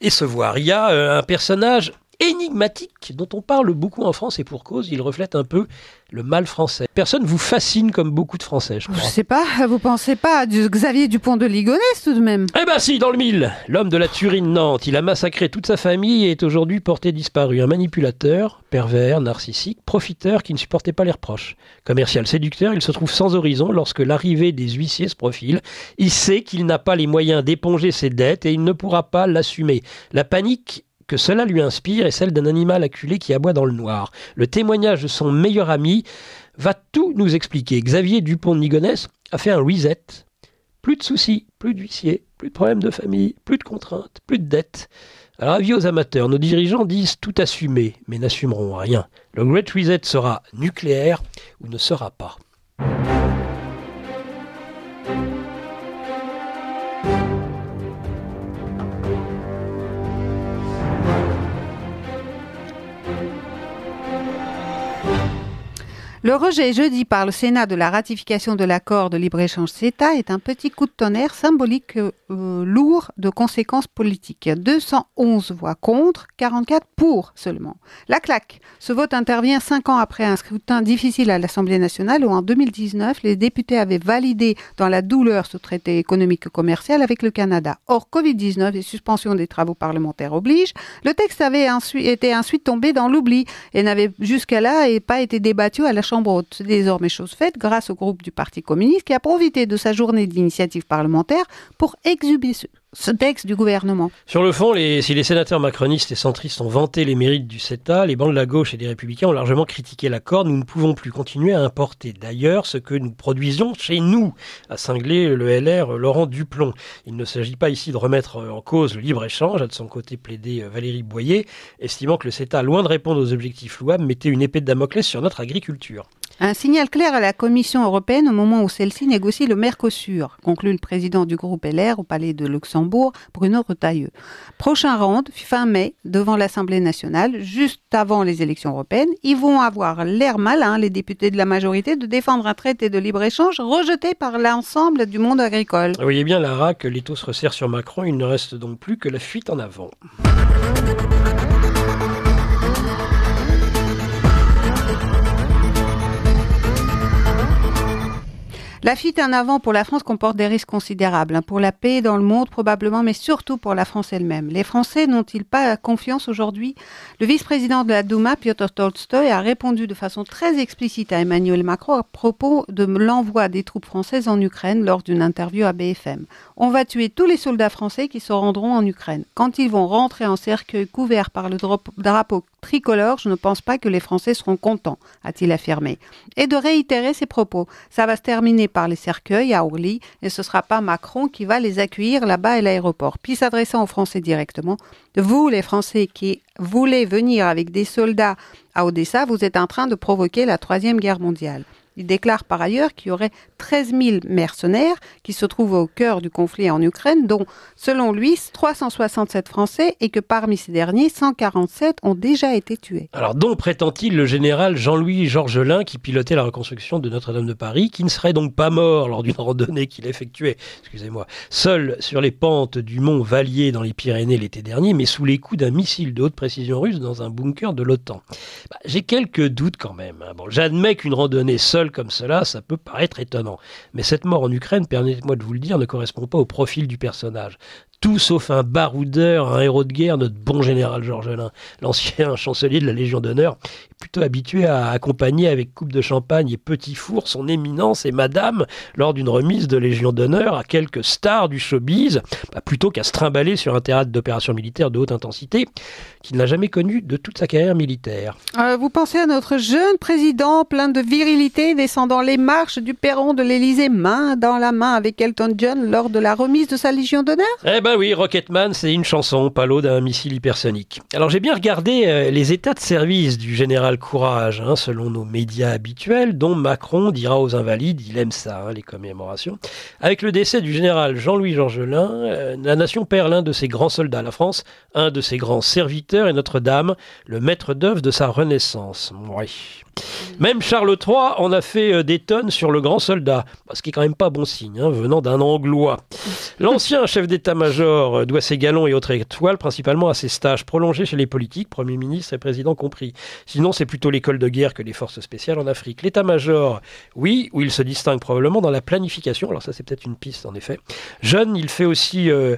et se voir. Il y a euh, un personnage énigmatique dont on parle beaucoup en France et pour cause, il reflète un peu le mal français. Personne vous fascine comme beaucoup de Français, je crois. Je sais pas, vous pensez pas à Xavier Dupont de Ligonnès tout de même Eh bien si, dans le mille L'homme de la Turine Nantes, il a massacré toute sa famille et est aujourd'hui porté disparu. Un manipulateur, pervers, narcissique, profiteur qui ne supportait pas les reproches. Commercial séducteur, il se trouve sans horizon lorsque l'arrivée des huissiers se profile. Il sait qu'il n'a pas les moyens d'éponger ses dettes et il ne pourra pas l'assumer. La panique que cela lui inspire est celle d'un animal acculé qui aboie dans le noir. Le témoignage de son meilleur ami va tout nous expliquer. Xavier Dupont-Nigonès de a fait un reset. Plus de soucis, plus d'huissiers, plus de problèmes de famille, plus de contraintes, plus de dettes. Alors avis aux amateurs, nos dirigeants disent tout assumer, mais n'assumeront rien. Le Great Reset sera nucléaire ou ne sera pas. Le rejet jeudi par le Sénat de la ratification de l'accord de libre-échange CETA est un petit coup de tonnerre symbolique euh, lourd de conséquences politiques. 211 voix contre, 44 pour seulement. La claque. Ce vote intervient cinq ans après un scrutin difficile à l'Assemblée nationale où en 2019, les députés avaient validé dans la douleur ce traité économique commercial avec le Canada. Or, Covid-19 et suspension des travaux parlementaires obligent, le texte avait ensuite, été ensuite tombé dans l'oubli et n'avait jusqu'à là pas été débattu à la chambre désormais chose faite grâce au groupe du Parti communiste qui a profité de sa journée d'initiative parlementaire pour exuber ce ce texte du gouvernement. Sur le fond, si les sénateurs macronistes et centristes ont vanté les mérites du CETA, les bancs de la gauche et des républicains ont largement critiqué l'accord. Nous ne pouvons plus continuer à importer d'ailleurs ce que nous produisons chez nous, a cinglé le LR Laurent Duplon. Il ne s'agit pas ici de remettre en cause le libre-échange, a de son côté plaidé Valérie Boyer, estimant que le CETA, loin de répondre aux objectifs louables, mettait une épée de Damoclès sur notre agriculture. Un signal clair à la Commission européenne au moment où celle-ci négocie le Mercosur, conclut le président du groupe LR au palais de Luxembourg, Bruno Retailleux. Prochain round, fin mai, devant l'Assemblée nationale, juste avant les élections européennes, ils vont avoir l'air malin, les députés de la majorité, de défendre un traité de libre-échange rejeté par l'ensemble du monde agricole. Vous voyez bien, Lara, que l'étau se resserre sur Macron, il ne reste donc plus que la fuite en avant. La fuite en avant pour la France comporte des risques considérables, hein, pour la paix dans le monde probablement, mais surtout pour la France elle-même. Les Français n'ont-ils pas confiance aujourd'hui Le vice-président de la Douma, Piotr Tolstoy, a répondu de façon très explicite à Emmanuel Macron à propos de l'envoi des troupes françaises en Ukraine lors d'une interview à BFM. On va tuer tous les soldats français qui se rendront en Ukraine. Quand ils vont rentrer en cercueil couvert par le drapeau tricolore, je ne pense pas que les Français seront contents, a-t-il affirmé, et de réitérer ses propos. Ça va se terminer par les cercueils à Orly, et ce ne sera pas Macron qui va les accueillir là-bas à l'aéroport. Puis s'adressant aux Français directement, vous les Français qui voulez venir avec des soldats à Odessa, vous êtes en train de provoquer la Troisième Guerre mondiale. Il déclare par ailleurs qu'il y aurait 13 000 mercenaires qui se trouvent au cœur du conflit en Ukraine, dont, selon lui, 367 Français et que parmi ces derniers, 147 ont déjà été tués. Alors, dont prétend-il le général Jean-Louis Georgelin qui pilotait la reconstruction de Notre-Dame de Paris, qui ne serait donc pas mort lors d'une randonnée qu'il effectuait, excusez-moi, seul sur les pentes du mont Valier dans les Pyrénées l'été dernier, mais sous les coups d'un missile de haute précision russe dans un bunker de l'OTAN. Bah, j'ai quelques doutes quand même. Hein. Bon, J'admets qu'une randonnée seule comme cela, ça peut paraître étonnant. Mais cette mort en Ukraine, permettez-moi de vous le dire, ne correspond pas au profil du personnage tout sauf un baroudeur, un héros de guerre, notre bon général Georges Alain, l'ancien chancelier de la Légion d'honneur, plutôt habitué à accompagner avec coupe de champagne et petit four son éminence et madame lors d'une remise de Légion d'honneur à quelques stars du showbiz, bah, plutôt qu'à se trimballer sur un théâtre d'opérations militaires de haute intensité qu'il n'a jamais connu de toute sa carrière militaire. Euh, vous pensez à notre jeune président plein de virilité descendant les marches du perron de l'Élysée main dans la main avec Elton John lors de la remise de sa Légion d'honneur eh ben, ah oui, Rocketman, c'est une chanson, pas l'eau d'un missile hypersonique. Alors j'ai bien regardé euh, les états de service du général Courage, hein, selon nos médias habituels, dont Macron dira aux invalides, il aime ça, hein, les commémorations. Avec le décès du général Jean-Louis Georgelin, euh, la nation perd l'un de ses grands soldats, la France, un de ses grands serviteurs et Notre-Dame, le maître d'œuvre de sa Renaissance. Mm. Même Charles III en a fait euh, des tonnes sur le grand soldat, ce qui est quand même pas bon signe, hein, venant d'un Anglois. L'ancien chef d'état-major euh, doit ses galons et autres étoiles principalement à ses stages prolongés chez les politiques, premiers ministres et présidents compris. Sinon, c'est plutôt l'école de guerre que les forces spéciales en Afrique. L'état-major, oui, où il se distingue probablement dans la planification, alors ça c'est peut-être une piste en effet. Jeune, il fait aussi euh,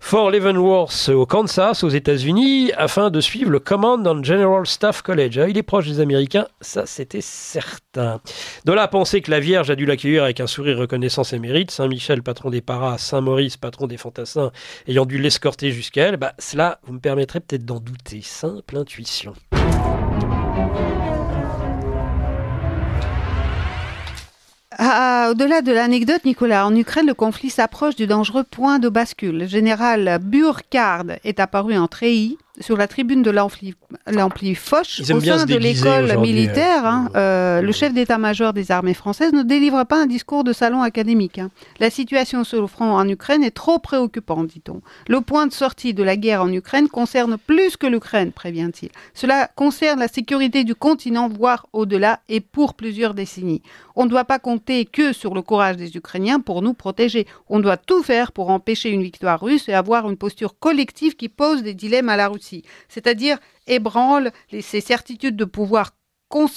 Fort Leavenworth au Kansas, aux États-Unis, afin de suivre le Command and General Staff College. Ah, il est proche des Américains, ça c'était certain. De là à penser que la Vierge a dû l'accueillir avec un sourire reconnaissant ses mérites, Saint-Michel, patron des paras, Saint-Maurice, patron des fantassins, ayant dû l'escorter jusqu'à elle, bah, cela, vous me permettrez peut-être d'en douter. Simple intuition. Ah, au-delà de l'anecdote, Nicolas, en Ukraine, le conflit s'approche du dangereux point de bascule. général Burkhard est apparu en treillis sur la tribune de l'Ampli-Foch, au sein de l'école hein. militaire, hein. Euh, le chef d'état-major des armées françaises ne délivre pas un discours de salon académique. Hein. La situation sur le front en Ukraine est trop préoccupante, dit-on. Le point de sortie de la guerre en Ukraine concerne plus que l'Ukraine, prévient-il. Cela concerne la sécurité du continent, voire au-delà, et pour plusieurs décennies. On ne doit pas compter que sur le courage des Ukrainiens pour nous protéger. On doit tout faire pour empêcher une victoire russe et avoir une posture collective qui pose des dilemmes à la Russie c'est-à-dire ébranle les, certitudes de pouvoir cons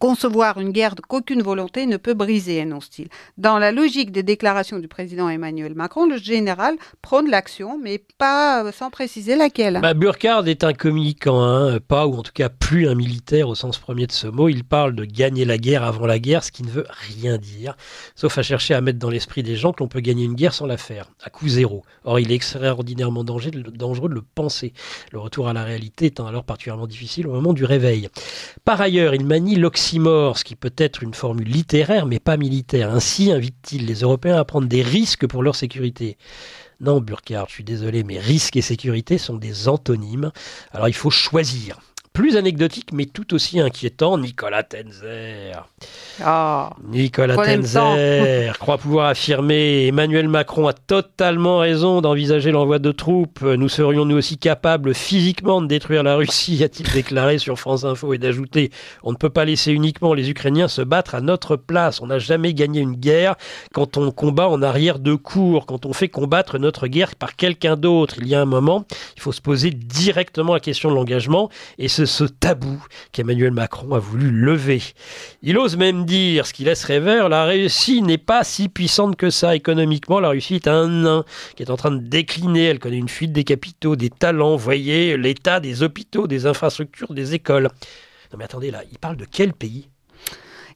Concevoir une guerre qu'aucune volonté ne peut briser, annonce-t-il. Dans la logique des déclarations du président Emmanuel Macron, le général prône l'action, mais pas euh, sans préciser laquelle. Bah, Burkhard est un communicant, hein, pas ou en tout cas plus un militaire au sens premier de ce mot. Il parle de gagner la guerre avant la guerre, ce qui ne veut rien dire, sauf à chercher à mettre dans l'esprit des gens que l'on peut gagner une guerre sans la faire, à coup zéro. Or, il est extraordinairement dangereux de le penser. Le retour à la réalité étant alors particulièrement difficile au moment du réveil. Par ailleurs, il manie oxymore, ce qui peut être une formule littéraire mais pas militaire. Ainsi invite-t-il les Européens à prendre des risques pour leur sécurité. Non, Burkhardt, je suis désolé, mais risque et sécurité sont des antonymes. Alors il faut choisir plus anecdotique, mais tout aussi inquiétant, Nicolas Tenzer. Ah. Nicolas Tenzer croit pouvoir affirmer Emmanuel Macron a totalement raison d'envisager l'envoi de troupes. Nous serions nous aussi capables physiquement de détruire la Russie, a-t-il déclaré sur France Info et d'ajouter On ne peut pas laisser uniquement les Ukrainiens se battre à notre place. On n'a jamais gagné une guerre quand on combat en arrière de cours, quand on fait combattre notre guerre par quelqu'un d'autre. Il y a un moment, il faut se poser directement la question de l'engagement et ce ce tabou qu'Emmanuel Macron a voulu lever. Il ose même dire, ce qui laisse rêveur, la Russie n'est pas si puissante que ça économiquement. La Russie est un nain qui est en train de décliner. Elle connaît une fuite des capitaux, des talents, voyez l'état des hôpitaux, des infrastructures, des écoles. Non mais attendez là, il parle de quel pays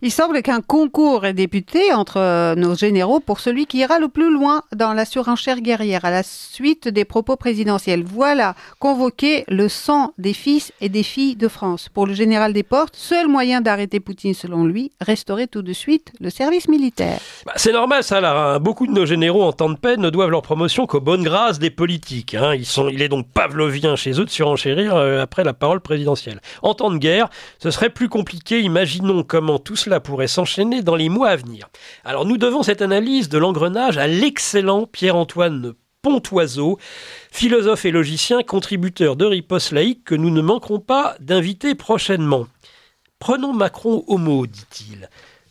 il semble qu'un concours est débuté entre euh, nos généraux pour celui qui ira le plus loin dans la surenchère guerrière à la suite des propos présidentiels. Voilà convoquer le sang des fils et des filles de France. Pour le général Desportes, seul moyen d'arrêter Poutine selon lui, restaurer tout de suite le service militaire. Bah, c'est normal ça, hein. Beaucoup de nos généraux en temps de paix ne doivent leur promotion qu'aux bonnes grâces des politiques. Hein. Ils sont, il est donc pavlovien chez eux de surenchérir euh, après la parole présidentielle. En temps de guerre, ce serait plus compliqué. Imaginons comment tout tous pourrait s'enchaîner dans les mois à venir. Alors nous devons cette analyse de l'engrenage à l'excellent Pierre-Antoine Pontoiseau, philosophe et logicien, contributeur de Riposte laïque que nous ne manquerons pas d'inviter prochainement. Prenons Macron au mot, dit-il.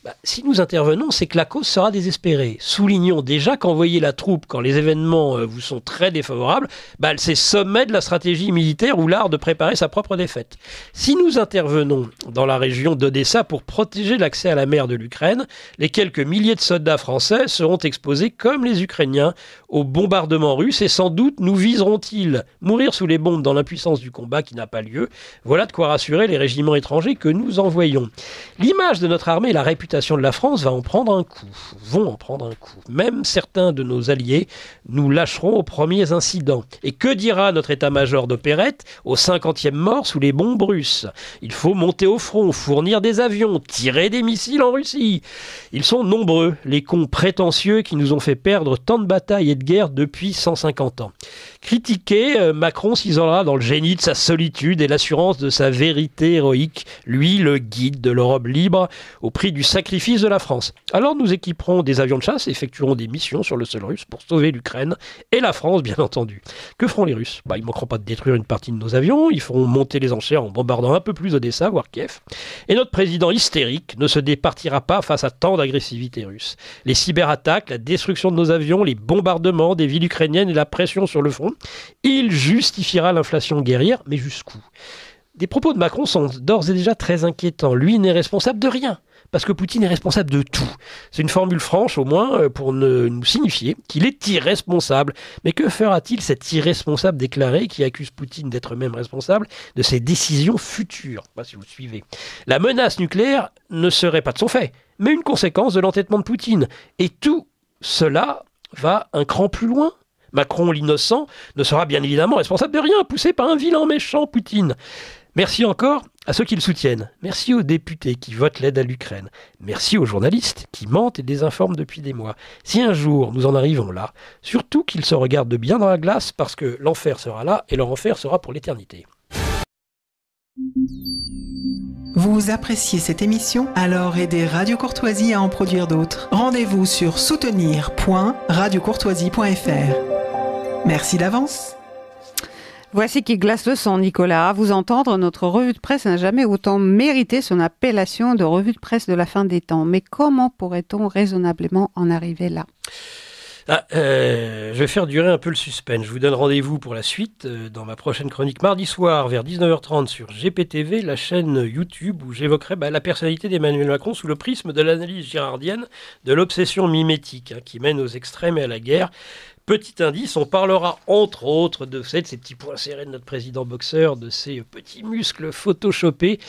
Bah, si nous intervenons, c'est que la cause sera désespérée. Soulignons déjà qu'envoyer la troupe quand les événements euh, vous sont très défavorables, bah, c'est sommet de la stratégie militaire ou l'art de préparer sa propre défaite. Si nous intervenons dans la région d'Odessa pour protéger l'accès à la mer de l'Ukraine, les quelques milliers de soldats français seront exposés comme les Ukrainiens au bombardement russe et sans doute nous viseront-ils. Mourir sous les bombes dans l'impuissance du combat qui n'a pas lieu, voilà de quoi rassurer les régiments étrangers que nous envoyons. L'image de notre armée et la réputation de la France va en prendre un coup, vont en prendre un coup. Même certains de nos alliés nous lâcheront aux premiers incidents. Et que dira notre état-major d'opérette au 50e mort sous les bombes russes Il faut monter au front, fournir des avions, tirer des missiles en Russie. Ils sont nombreux, les cons prétentieux qui nous ont fait perdre tant de batailles et de guerres depuis 150 ans. Critiqué, euh, Macron s'isolera dans le génie de sa solitude et l'assurance de sa vérité héroïque, lui le guide de l'Europe libre, au prix du sacrifice de la France. Alors nous équiperons des avions de chasse et effectuerons des missions sur le sol russe pour sauver l'Ukraine et la France, bien entendu. Que feront les Russes bah, Ils ne manqueront pas de détruire une partie de nos avions, ils feront monter les enchères en bombardant un peu plus Odessa, voire Kiev. Et notre président hystérique ne se départira pas face à tant d'agressivité russe. Les cyberattaques, la destruction de nos avions, les bombardements des villes ukrainiennes et la pression sur le front, il justifiera l'inflation guerrière, mais jusqu'où des propos de Macron sont d'ores et déjà très inquiétants. Lui n'est responsable de rien parce que Poutine est responsable de tout. C'est une formule franche au moins euh, pour ne, nous signifier qu'il est irresponsable. Mais que fera-t-il cet irresponsable déclaré qui accuse Poutine d'être même responsable de ses décisions futures bah, Si vous suivez. La menace nucléaire ne serait pas de son fait, mais une conséquence de l'entêtement de Poutine. Et tout cela va un cran plus loin. Macron, l'innocent, ne sera bien évidemment responsable de rien, poussé par un vilain méchant Poutine. Merci encore à ceux qui le soutiennent. Merci aux députés qui votent l'aide à l'Ukraine. Merci aux journalistes qui mentent et désinforment depuis des mois. Si un jour nous en arrivons là, surtout qu'ils se regardent bien dans la glace parce que l'enfer sera là et leur enfer sera pour l'éternité. Vous appréciez cette émission Alors aidez Radio Courtoisie à en produire d'autres. Rendez-vous sur soutenir.radiocourtoisie.fr. Merci d'avance. Voici qui glace le sang, Nicolas. À vous entendre, notre revue de presse n'a jamais autant mérité son appellation de revue de presse de la fin des temps. Mais comment pourrait-on raisonnablement en arriver là ah, euh, je vais faire durer un peu le suspense. Je vous donne rendez-vous pour la suite euh, dans ma prochaine chronique mardi soir vers 19h30 sur GPTV, la chaîne YouTube où j'évoquerai bah, la personnalité d'Emmanuel Macron sous le prisme de l'analyse girardienne de l'obsession mimétique hein, qui mène aux extrêmes et à la guerre Petit indice, on parlera entre autres de, ces petits points serrés de notre président boxeur, de ces euh, petits muscles photoshopés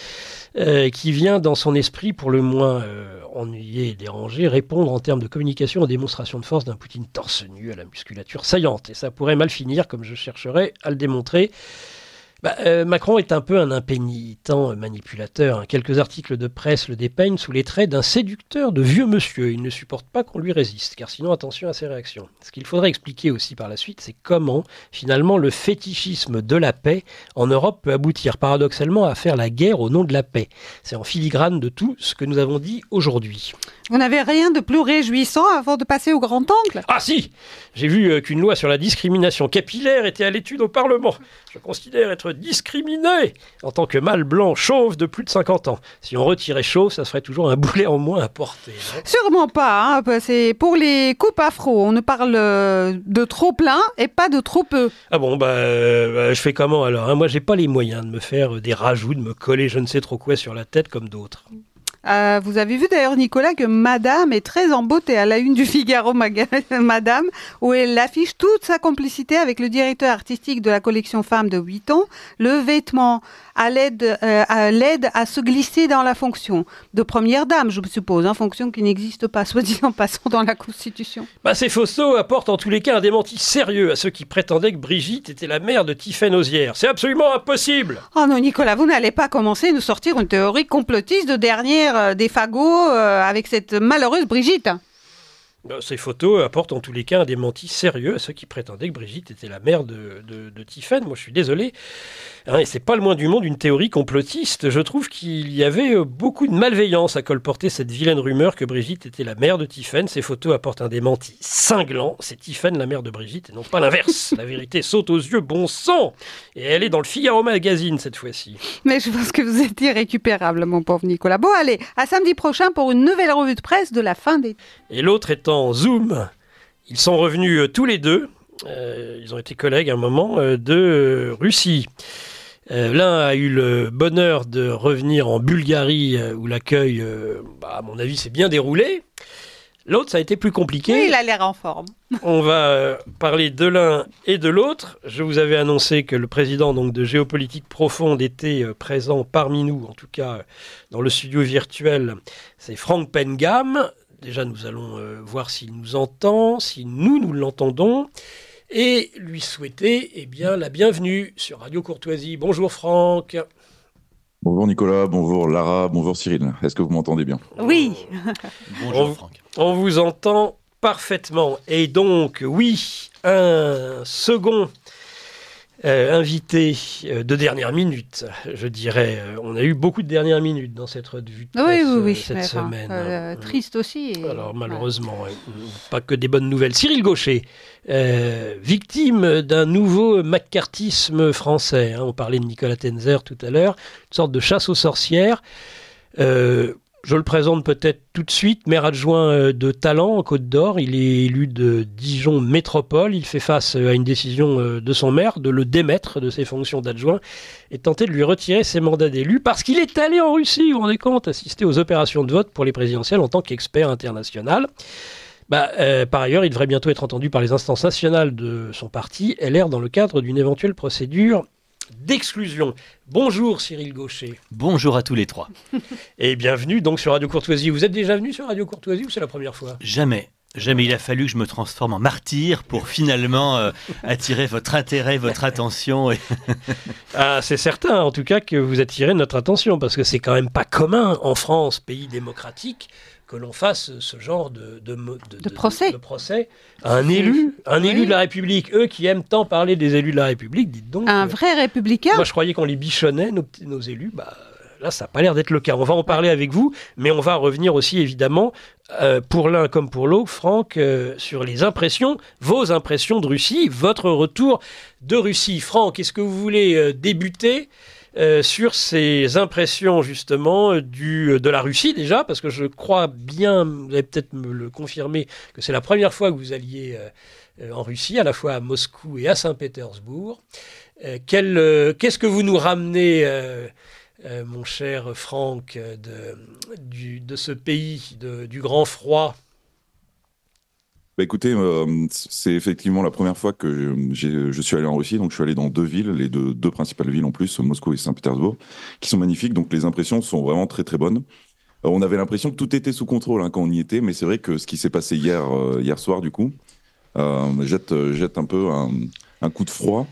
euh, qui vient dans son esprit, pour le moins euh, ennuyé et dérangé, répondre en termes de communication aux démonstrations de force d'un Poutine torse nu à la musculature saillante. Et ça pourrait mal finir, comme je chercherai à le démontrer. Bah, euh, Macron est un peu un impénitent euh, manipulateur. Hein. Quelques articles de presse le dépeignent sous les traits d'un séducteur de vieux monsieur. Il ne supporte pas qu'on lui résiste, car sinon attention à ses réactions. Ce qu'il faudrait expliquer aussi par la suite, c'est comment finalement le fétichisme de la paix en Europe peut aboutir paradoxalement à faire la guerre au nom de la paix. C'est en filigrane de tout ce que nous avons dit aujourd'hui. On n'avait rien de plus réjouissant avant de passer au grand oncle. Ah si J'ai vu euh, qu'une loi sur la discrimination capillaire était à l'étude au Parlement. Je considère être discriminé en tant que mâle blanc chauve de plus de 50 ans. Si on retirait chauve, ça serait toujours un boulet en moins à porter. Hein. Sûrement pas. Hein. Bah, c'est pour les coupes afro. On ne parle euh, de trop plein et pas de trop peu. Ah bon, bah, euh, bah je fais comment alors hein? Moi, j'ai pas les moyens de me faire euh, des rajouts, de me coller je ne sais trop quoi sur la tête comme d'autres. Euh, vous avez vu d'ailleurs, Nicolas, que Madame est très en beauté à la une du Figaro Madame, où elle affiche toute sa complicité avec le directeur artistique de la collection Femmes de 8 ans. Le vêtement à l'aide euh, à à, à se glisser dans la fonction de première dame, je suppose, hein, fonction qui n'existe pas, soit disant en passant dans la Constitution. Bah, ces fausseaux apportent en tous les cas un démenti sérieux à ceux qui prétendaient que Brigitte était la mère de Tiffany. Osière. C'est absolument impossible Oh non, Nicolas, vous n'allez pas commencer à nous sortir une théorie complotiste de dernière euh, des fagots euh, avec cette malheureuse Brigitte. Bah, ces photos apportent en tous les cas un démenti sérieux à ceux qui prétendaient que Brigitte était la mère de, de, Moi, je suis désolé et ah c'est pas le moins du monde une théorie complotiste. Je trouve qu'il y avait euh, beaucoup de malveillance à colporter cette vilaine rumeur que Brigitte était la mère de Tiffen. Ces photos apportent un démenti cinglant. C'est Tiffen la mère de Brigitte et non pas l'inverse. la vérité saute aux yeux, bon sang Et elle est dans le Figaro Magazine cette fois-ci. Mais je pense que vous êtes irrécupérable, mon pauvre Nicolas. Bon, allez, à samedi prochain pour une nouvelle revue de presse de la fin des... Et l'autre étant Zoom. Ils sont revenus euh, tous les deux euh, ils ont été collègues à un moment, euh, de Russie. Euh, l'un a eu le bonheur de revenir en Bulgarie où l'accueil, bah, à mon avis, s'est bien déroulé. L'autre, ça a été plus compliqué. Oui, il a l'air en forme. On va parler de l'un et de l'autre. Je vous avais annoncé que le président donc, de Géopolitique Profonde était présent parmi nous, en tout cas dans le studio virtuel. C'est Frank Pengam. Déjà, nous allons voir s'il nous entend, si nous, nous l'entendons et lui souhaiter eh bien, la bienvenue sur Radio Courtoisie. Bonjour Franck. Bonjour Nicolas, bonjour Lara, bonjour Cyril. Est-ce que vous m'entendez bien Oui. bonjour Franck. On vous entend parfaitement. Et donc, oui, un second euh, invité euh, de dernière minute, je dirais. Euh, on a eu beaucoup de dernières minutes dans cette revue de cette semaine. Hein. triste aussi. Alors malheureusement, pas que des bonnes nouvelles. Cyril Gaucher, victime d'un nouveau macartisme français. Hein. on parlait de Nicolas Tenzer tout à l'heure, une sorte de chasse aux sorcières. Je le présente peut-être tout de suite, maire adjoint euh, de Talent en Côte d'Or. Il est élu de Dijon Métropole. Il fait face euh, à une décision euh, de son maire de le démettre de ses fonctions d'adjoint et tenter de lui retirer ses mandats d'élu parce qu'il est allé en Russie, vous vous rendez compte, assister aux opérations de vote pour les présidentielles en tant qu'expert international. Bah, par ailleurs, il devrait bientôt être entendu par les instances nationales de son parti, LR, dans le cadre d'une éventuelle procédure d'exclusion. Bonjour Cyril Gaucher. Bonjour à tous les trois. Et bienvenue donc sur Radio Courtoisie. Vous êtes déjà venu sur Radio Courtoisie ou c'est la première fois Jamais. Jamais il a fallu que je me transforme en martyr pour finalement euh, attirer votre intérêt, votre attention. Ah, c'est certain, en tout cas, que vous attirez notre attention, parce que c'est quand même pas commun en France, pays démocratique, que l'on fasse ce genre de, de, procès. un élu, un élu de la République. Eux qui aiment tant parler des élus de la République, dites donc. Un euh, vrai républicain Moi, je croyais qu'on les bichonnait, nos, élus. Bah, là, ça n'a pas l'air d'être le cas. On va en parler avec vous, mais on va revenir aussi, évidemment, euh, pour l'un comme pour l'autre, Franck, euh, sur les impressions, vos impressions de Russie, votre retour de Russie. Franck, est-ce que vous voulez débuter euh, sur ces impressions justement euh, du, euh, de la Russie déjà, parce que je crois bien, vous allez peut-être me le confirmer, que c'est la première fois que vous alliez en Russie, à la fois à Moscou et à Saint-Pétersbourg. Qu'est-ce que vous nous ramenez mon cher Franck, de, de ce pays du grand froid bah, écoutez, euh, c'est effectivement la première fois que je suis allé en Russie. Donc, je suis allé dans deux villes, les deux, principales villes en plus, Moscou et Saint-Pétersbourg, qui sont magnifiques. Donc, les impressions sont vraiment très, très bonnes. Euh, on avait l'impression que tout était sous contrôle hein, quand on y était, mais c'est vrai que ce qui s'est passé hier, euh, hier soir, du coup, jette, jette un peu un, coup de froid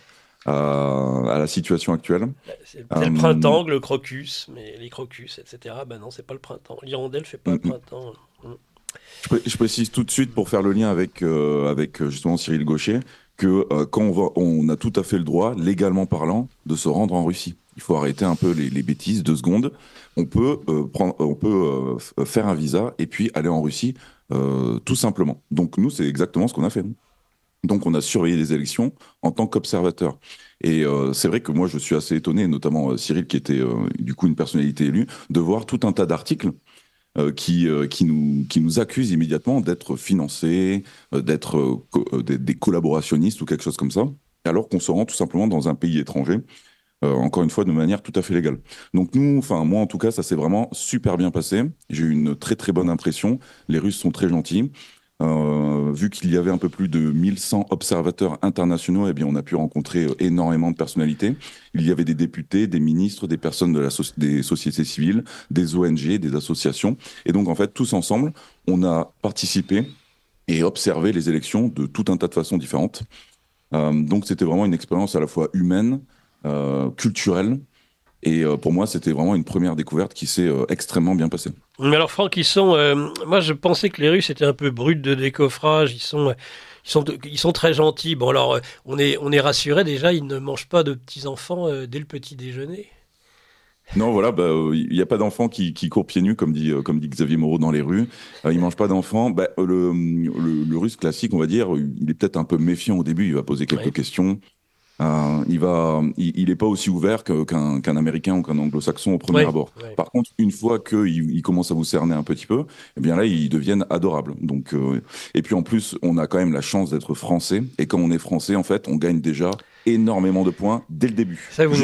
à, la situation actuelle. Bah, c'est le printemps, le crocus, mais les crocus, etc. Ben bah, non, c'est pas le printemps. L'hirondelle fait pas le mm, mm. printemps. Mm. Je, précise tout de suite pour faire le lien avec, euh, avec euh, justement Cyril Gaucher que euh, quand on, a tout à fait le droit, légalement parlant, de se rendre en Russie. Il faut arrêter un peu les, bêtises, deux secondes. On peut, on peut faire un visa et puis aller en Russie tout simplement. Donc nous, c'est exactement ce qu'on a fait. Donc on a surveillé les élections en tant qu'observateur. Et c'est vrai que moi je suis assez étonné, notamment Cyril qui était du coup une personnalité élue, de voir tout un tas d'articles euh, euh, qui, nous, qui accusent immédiatement d'être financés, euh, d'être des, collaborationnistes ou quelque chose comme ça, alors qu'on se rend tout simplement dans un pays étranger. encore une fois, de manière tout à fait légale. Donc nous, enfin moi en tout cas, ça s'est vraiment super bien passé. J'ai eu une très très bonne impression. Les Russes sont très gentils. Euh, vu qu'il y avait un peu plus de 1100 observateurs internationaux, et eh bien, on a pu rencontrer euh, énormément de personnalités. Il y avait des députés, des ministres, des personnes de la des sociétés civiles, des ONG, des associations. Et donc, en fait, tous ensemble, on a participé et observé les élections de tout un tas de façons différentes. Euh, donc, c'était vraiment une expérience à la fois humaine, euh, culturelle, et euh, pour moi, c'était vraiment une première découverte qui s'est euh, extrêmement bien passée. Mais alors, Franck, ils sont. Euh, moi, je pensais que les Russes étaient un peu bruts de décoffrage. Ils sont. sont, ils sont très gentils. Bon, alors, on est, on est rassuré déjà, ils ne mangent pas de petits-enfants dès le petit déjeuner. Non, voilà, bah, il n'y a pas d'enfants qui, qui courent pieds nus, comme dit, comme dit Xavier Moreau dans les rues. Ils ne mangent pas d'enfants. Bah, le, russe classique, on va dire, il est peut-être un peu méfiant au début. Il va poser quelques questions. Euh, il va, il n'est pas aussi ouvert qu'un Américain ou qu'un Anglo-Saxon au premier abord. Par contre, une fois qu'il il commence à vous cerner un petit peu, eh bien là, ils deviennent adorables. Donc, euh, et puis en plus, on a quand même la chance d'être français. Et quand on est français, en fait, on gagne déjà énormément de points dès le début. Ça, vous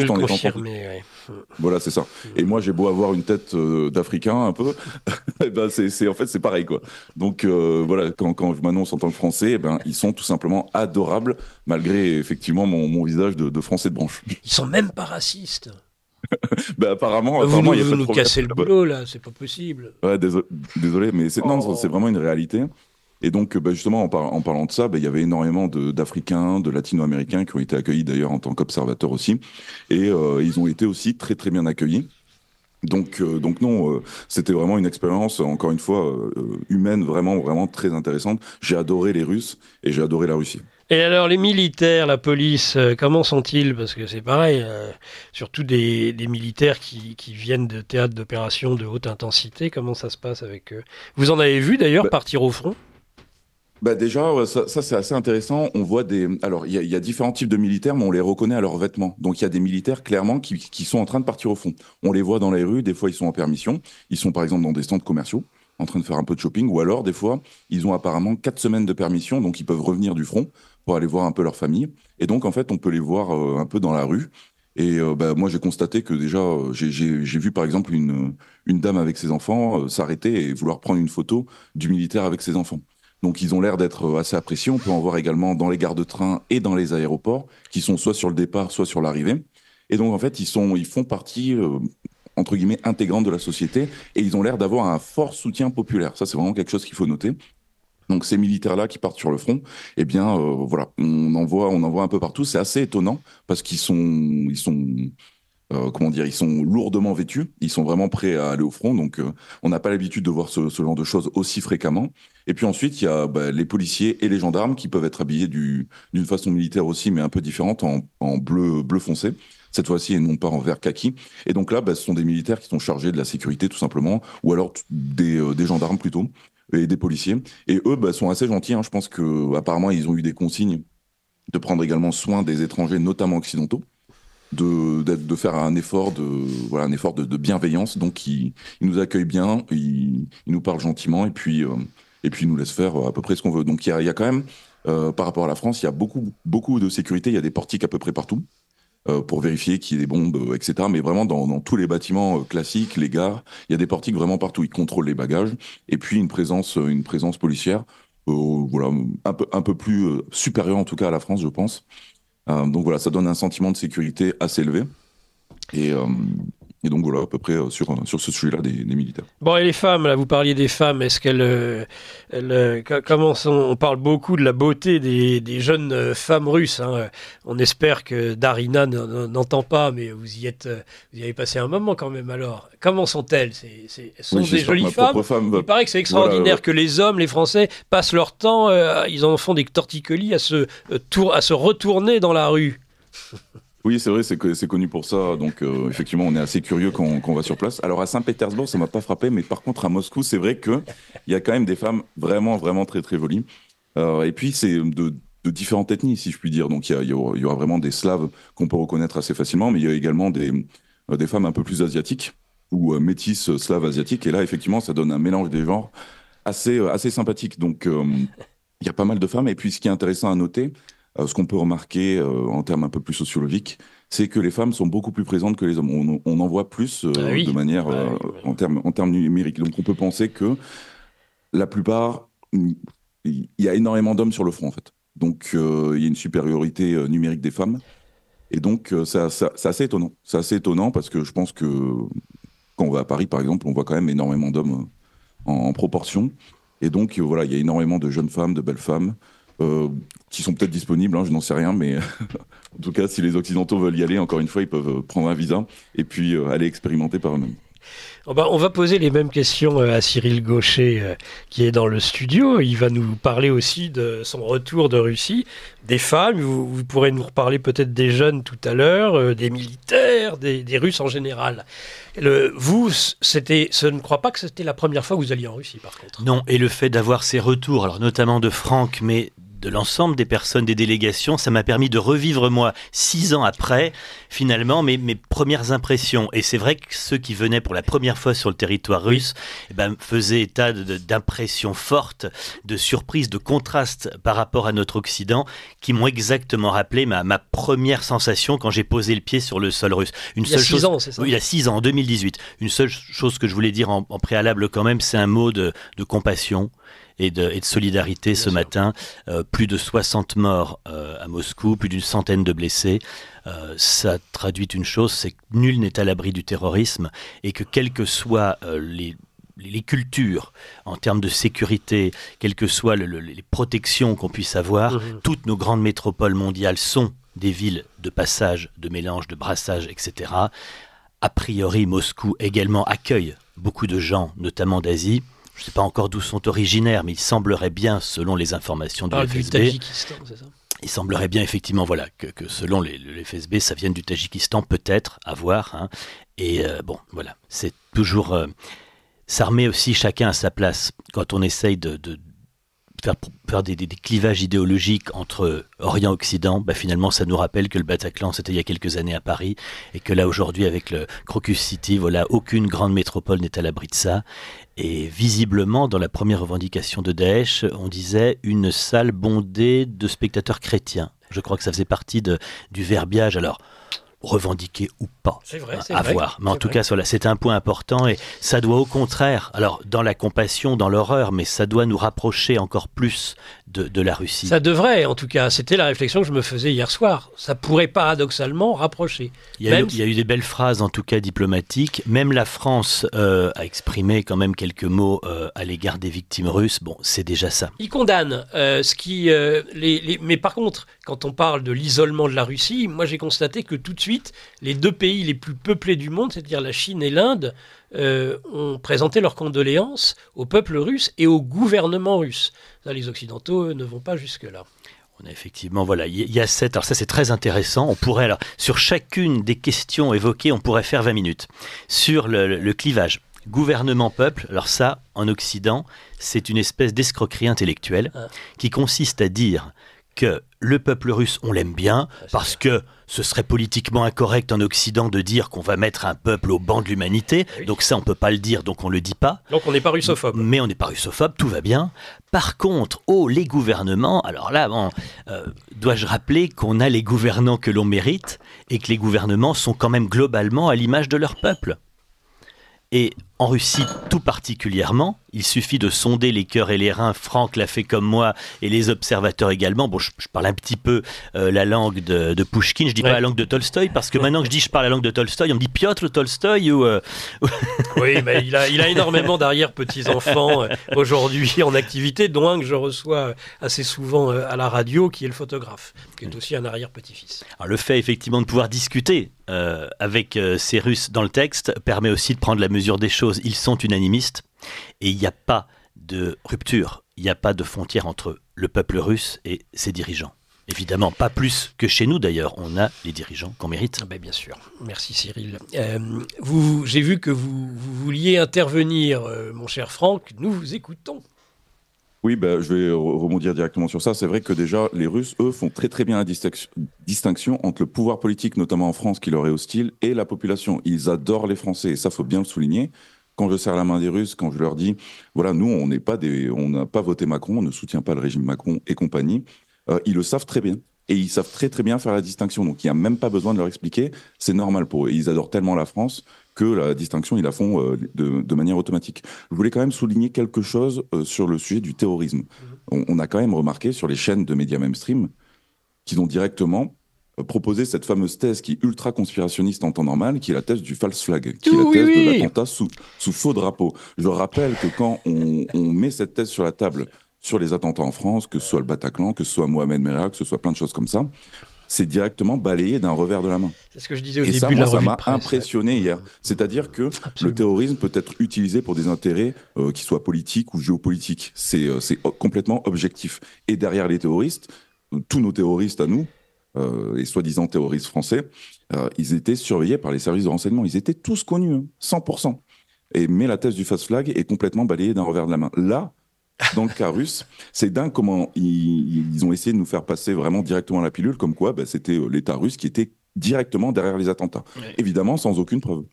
Voilà, c'est ça. Et moi, j'ai beau avoir une tête euh, d'Africain un peu, eh ben c'est en fait c'est pareil quoi. Donc euh, voilà, quand, quand je m'annonce en tant que Français, eh ben ils sont tout simplement adorables malgré effectivement mon, visage de, Français de branche. Ils sont même pas racistes. Ben, apparemment, vous nous, casser le boulot là, c'est pas possible. désolé, mais c'est oh. c'est vraiment une réalité. Et donc, euh, bah, justement, en, parlant de ça, bah, il y avait énormément d'Africains, de, Latino-Américains qui ont été accueillis d'ailleurs en tant qu'observateurs aussi. Et euh, ils ont été aussi très très bien accueillis. Donc, euh, donc non, c'était vraiment une expérience, encore une fois, humaine, vraiment, vraiment très intéressante. J'ai adoré les Russes et j'ai adoré la Russie. Et alors les militaires, la police, comment sont-ils Parce que c'est pareil, surtout des, militaires qui, viennent de théâtres d'opérations de haute intensité, comment ça se passe avec eux Vous en avez vu d'ailleurs bah partir au front bah Déjà, euh, ça, c'est assez intéressant. On voit des. Alors, il y, a différents types de militaires, mais on les reconnaît à leurs vêtements. Donc, il y a des militaires, clairement, qui, qui, sont en train de partir au fond. On les voit dans les rues, des fois, ils sont en permission. Ils sont, par exemple, dans des centres commerciaux, en train de faire un peu de shopping. Ou alors, des fois, ils ont apparemment quatre semaines de permission, donc ils peuvent revenir du front pour aller voir un peu leur famille. Et donc, en fait, on peut les voir euh, un peu dans la rue. Et euh, bah, moi, j'ai constaté que déjà, j'ai vu par exemple une, une dame avec ses enfants s'arrêter et vouloir prendre une photo du militaire avec ses enfants. Donc ils ont l'air d'être euh, assez appréciés. On peut en voir également dans les gares de train et dans les aéroports, qui sont soit sur le départ, soit sur l'arrivée. Et donc en fait, ils, sont, ils font partie, euh, entre guillemets, intégrante de la société, et ils ont l'air d'avoir un fort soutien populaire. Ça, c'est vraiment quelque chose qu'il faut noter. Donc ces militaires-là qui partent sur le front, eh bien euh, voilà, on en voit, on en un peu partout. C'est assez étonnant parce qu'ils sont, ils sont, euh, comment dire, ils sont lourdement vêtus, ils sont vraiment prêts à aller au front, donc euh, on n'a pas l'habitude de voir ce, genre de choses aussi fréquemment. Et puis ensuite, il y a bah, les policiers et les gendarmes qui peuvent être habillés d'une façon militaire aussi, mais un peu différente, en, bleu, bleu foncé cette fois-ci et non pas en vert kaki. Et donc là, bah, ce sont des militaires qui sont chargés de la sécurité tout simplement, ou alors euh, des, gendarmes plutôt, et des policiers. Et eux bah, sont assez gentils, hein. je pense qu'apparemment ils ont eu des consignes de prendre également soin des étrangers, notamment occidentaux de, faire un effort de, voilà, un effort de, bienveillance. Donc, il, nous accueille bien, il, nous parle gentiment et puis, ils euh, et puis nous laisse faire euh, à peu près ce qu'on veut. Donc, il y a, quand même, euh, par rapport à la France, il y a beaucoup, beaucoup de sécurité. Il y a des portiques à peu près partout pour vérifier qu'il y ait des bombes, etc. Mais vraiment, dans, tous les bâtiments classiques, les gares, il y a des portiques vraiment partout. Ils contrôlent les bagages et puis une présence, une présence policière. voilà, un peu, un peu plus supérieure en tout cas à la France, je pense. Euh, donc voilà, ça donne un sentiment de sécurité assez élevé. Et, euh, et donc voilà, à peu près euh, sur, euh, sur ce sujet-là des, militaires. Bon, et les femmes, là, vous parliez des femmes, est-ce qu'elles. Euh, on parle beaucoup de la beauté des, jeunes femmes russes. Hein. On espère que Darina n'entend pas, mais vous y êtes. Vous avez passé un moment quand même alors. Comment sont-elles c'est, sont des jolies femmes Il paraît que c'est extraordinaire que les hommes, les Français, passent leur temps, ils en font des torticolis à se, tour, à se retourner dans la rue. Oui, c'est vrai, c'est connu pour ça. Donc, euh, effectivement, on est assez curieux quand, on, va sur place. Alors, à Saint-Pétersbourg, ça ne m'a pas frappé, mais par contre, à Moscou, c'est vrai qu'il y a quand même des femmes vraiment, vraiment très, très volies. Euh, et puis, c'est de, différentes ethnies, si je puis dire. Donc, il y, a, aura vraiment des Slaves qu'on peut reconnaître assez facilement, mais il y a également des, euh, femmes un peu plus asiatiques ou métisses slaves asiatiques. Et là, effectivement, ça donne un mélange des genres assez, assez sympathique. Donc, il y a pas mal de femmes. Et puis, ce qui est intéressant à noter, euh, ce qu'on peut remarquer euh, en termes un peu plus sociologiques, c'est que les femmes sont beaucoup plus présentes que les hommes. On, en voit plus euh, bah de manière bah en termes en numériques. Donc on peut penser que la plupart, il y a énormément d'hommes sur le front en fait. Donc il y a une supériorité numérique des femmes. Et donc, ça, ça, c'est assez étonnant. C'est assez étonnant parce que je pense que quand on va à Paris, par exemple, on voit quand même énormément d'hommes en, proportion. Et donc, voilà, il y a énormément de jeunes femmes, de belles femmes, qui sont peut-être disponibles, hein, je n'en sais rien, mais en tout cas, si les Occidentaux veulent y aller, encore une fois, ils peuvent euh, prendre un visa et puis euh, aller expérimenter par eux-mêmes. Oh ben, on va poser les mêmes questions euh, à Cyril Gaucher qui est dans le studio. Il va nous parler aussi de son retour de Russie, des femmes, vous, pourrez nous reparler peut-être des jeunes tout à l'heure, des militaires, des, Russes en général. Le, vous, c'était, je ne crois pas que c'était la première fois que vous alliez en Russie par contre. Non, et le fait d'avoir ces retours, alors notamment de Franck, mais de l'ensemble des personnes des délégations. Ça m'a permis de revivre, moi, six ans après, finalement, mes, mes premières impressions. Et c'est vrai que ceux qui venaient pour la première fois sur le territoire russe eh ben, faisaient état d'impressions fortes, de surprises, de contrastes par rapport à notre Occident, qui m'ont exactement rappelé ma, ma première sensation quand j'ai posé le pied sur le sol russe. Une il a seule six chose... ans, c'est ça oui, Il y a six ans, en 2018. Une seule chose que je voulais dire en, préalable quand même, c'est un mot de, de compassion et de, solidarité ce matin. Euh, plus de 60 morts euh, à Moscou, plus d'une centaine de blessés. Euh, ça traduit une chose, c'est que nul n'est à l'abri du terrorisme et que quelles que soient les cultures, en termes de sécurité, quelles que soient les protections qu'on puisse avoir, mmh. toutes nos grandes métropoles mondiales sont des villes de passage, de mélange, de brassage, etc. A priori, Moscou également accueille beaucoup de gens, notamment d'Asie je ne sais pas encore d'où sont originaires, mais il semblerait bien, selon les informations ah, du ah, FSB, du ça il semblerait bien effectivement voilà, que, selon les, FSB, ça vienne du Tadjikistan, peut-être, à voir. Hein. Et euh, bon, voilà, c'est toujours... Euh, s'armer aussi chacun à sa place quand on essaye de faire, des, des, clivages idéologiques entre Orient et Occident, bah finalement, ça nous rappelle que le Bataclan, c'était il y a quelques années à Paris, et que là, aujourd'hui, avec le Crocus City, voilà, aucune grande métropole n'est à l'abri de ça. Et visiblement, dans la première revendication de Daesh, on disait une salle bondée de spectateurs chrétiens. Je crois que ça faisait partie de, du verbiage. Alors, revendiquer ou pas. C'est vrai, c'est voir. Mais en tout cas, c'est un point important et ça doit au contraire, alors dans la compassion, dans l'horreur, mais ça doit nous rapprocher encore plus de, de, la Russie. Ça devrait, en tout cas. C'était la réflexion que je me faisais hier soir. Ça pourrait paradoxalement rapprocher. Il y a, eu, des belles phrases, en tout cas diplomatiques. Même la France euh, a exprimé quand même quelques mots euh, à l'égard des victimes russes. Bon, c'est déjà ça. Ils condamnent euh, ce qui. les... Mais par contre, quand on parle de l'isolement de la Russie, moi j'ai constaté que tout de suite, les deux pays les plus peuplés du monde, c'est-à-dire la Chine et l'Inde, euh, ont présenté leurs condoléances au peuple russe et au gouvernement russe. les Occidentaux, ne vont pas jusque-là. effectivement, voilà, il y a sept. Alors ça, c'est très intéressant. On pourrait, alors, sur chacune des questions évoquées, on pourrait faire 20 minutes. Sur le clivage gouvernement-peuple, alors ça, en Occident, c'est une espèce d'escroquerie intellectuelle ah. qui consiste à dire que le peuple russe, on l'aime bien, ah, parce que ce serait politiquement incorrect en Occident de dire qu'on va mettre un peuple au banc de l'humanité. Ah donc ça, on ne peut pas le dire, donc on ne le dit pas. Donc on n'est pas russophobe. Mais on n'est pas russophobe, tout va bien. Par contre, oh, les gouvernements, alors là, bon, euh, dois-je rappeler qu'on a les gouvernants que l'on mérite et que les gouvernements sont quand même globalement à l'image de leur peuple. Et en Russie tout particulièrement, il suffit de sonder les cœurs et les reins, Franck l'a fait comme moi, et les observateurs également. Bon, je, parle un petit peu euh, la langue de, Pushkin, je dis pas la langue de Tolstoï, parce que maintenant que je dis je parle la langue de Tolstoï, on me dit Piotr Tolstoï ou... Euh, oui, mais il a, énormément d'arrière-petits-enfants euh, aujourd'hui en activité, dont un que je reçois assez souvent à la radio, qui est le photographe, qui est aussi un arrière-petit-fils. Alors le fait effectivement de pouvoir discuter avec ces Russes dans le texte permet aussi de prendre la mesure des choses ils sont unanimistes et il n'y a pas de rupture, il n'y a pas de frontière entre le peuple russe et ses dirigeants. Évidemment, pas plus que chez nous d'ailleurs, on a les dirigeants qu'on mérite. Ah ben, bien sûr, merci Cyril. Euh, vous, j'ai vu que vous, vouliez intervenir, euh, mon cher Franck, nous vous écoutons. Oui, ben je vais rebondir directement sur ça. C'est vrai que déjà, les Russes, eux, font très très bien la distinction entre le pouvoir politique, notamment en France, qui leur est hostile, et la population. Ils adorent les Français, ça, faut bien le souligner quand je serre la main des Russes, quand je leur dis, voilà, nous, on n'est pas des, on n'a pas voté Macron, on ne soutient pas le régime Macron et compagnie, euh, ils le savent très bien. Et ils savent très très bien faire la distinction. Donc il n'y a même pas besoin de leur expliquer. C'est normal pour eux. Et ils adorent tellement la France que la distinction, ils la font euh, de, manière automatique. Je voulais quand même souligner quelque chose euh, sur le sujet du terrorisme. Mmh. On, on, a quand même remarqué sur les chaînes de médias mainstream qu'ils ont directement proposer cette fameuse thèse qui est ultra conspirationniste en temps normal, qui est la thèse du false flag, qui est la thèse de l'attentat sous, faux drapeau. Je rappelle que quand on, met cette thèse sur la table sur les attentats en France, que ce soit le Bataclan, que ce soit Mohamed Merah, que ce soit plein de choses comme ça, c'est directement balayé d'un revers de la main. C'est ce que je disais au début de la ça m'a impressionné hier. C'est-à-dire que le terrorisme peut être utilisé pour des intérêts euh, qui soient politiques ou géopolitiques. C'est euh, complètement objectif. Et derrière les terroristes, euh, tous nos terroristes à nous, euh, soi-disant terroristes français, euh, ils étaient surveillés par les services de renseignement. Ils étaient tous connus, 100%. Hein, et, mais la thèse du fast flag est complètement balayée d'un revers de la main. Là, dans le cas russe, c'est dingue comment ils, ils, ont essayé de nous faire passer vraiment directement la pilule, comme quoi bah, c'était euh, l'État russe qui était directement derrière les attentats. Évidemment, sans aucune preuve.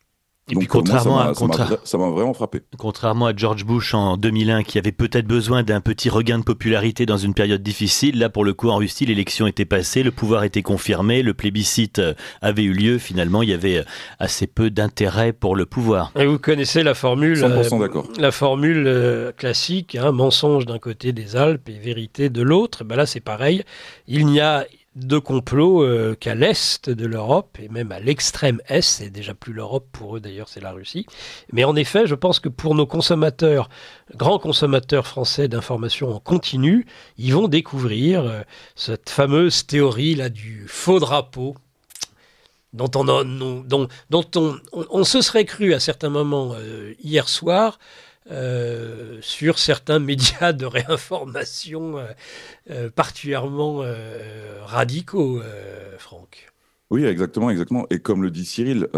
Et puis contrairement à ça m'a vraiment frappé. Contrairement à George Bush en 2001 qui avait peut-être besoin d'un petit regain de popularité dans une période difficile, là pour le coup en Russie l'élection était passée, le pouvoir était confirmé, le plébiscite euh, avait eu lieu, finalement il y avait euh, assez peu d'intérêt pour le pouvoir. Et vous connaissez la formule euh, d'accord. la formule classique, hein, mensonge d'un côté des Alpes et vérité de l'autre, eh ben là c'est pareil, il n'y a de complot euh, qu'à l'est de l'Europe et même à l'extrême est, c'est déjà plus l'Europe pour eux d'ailleurs, c'est la Russie. Mais en effet, je pense que pour nos consommateurs, grands consommateurs français d'informations en continu, ils vont découvrir euh, cette fameuse théorie là du faux drapeau dont on, se serait cru à certains moments euh, hier soir euh, sur certains médias de réinformation euh, euh, particulièrement radicaux, Franck. Oui, exactement, exactement. Et comme le dit Cyril,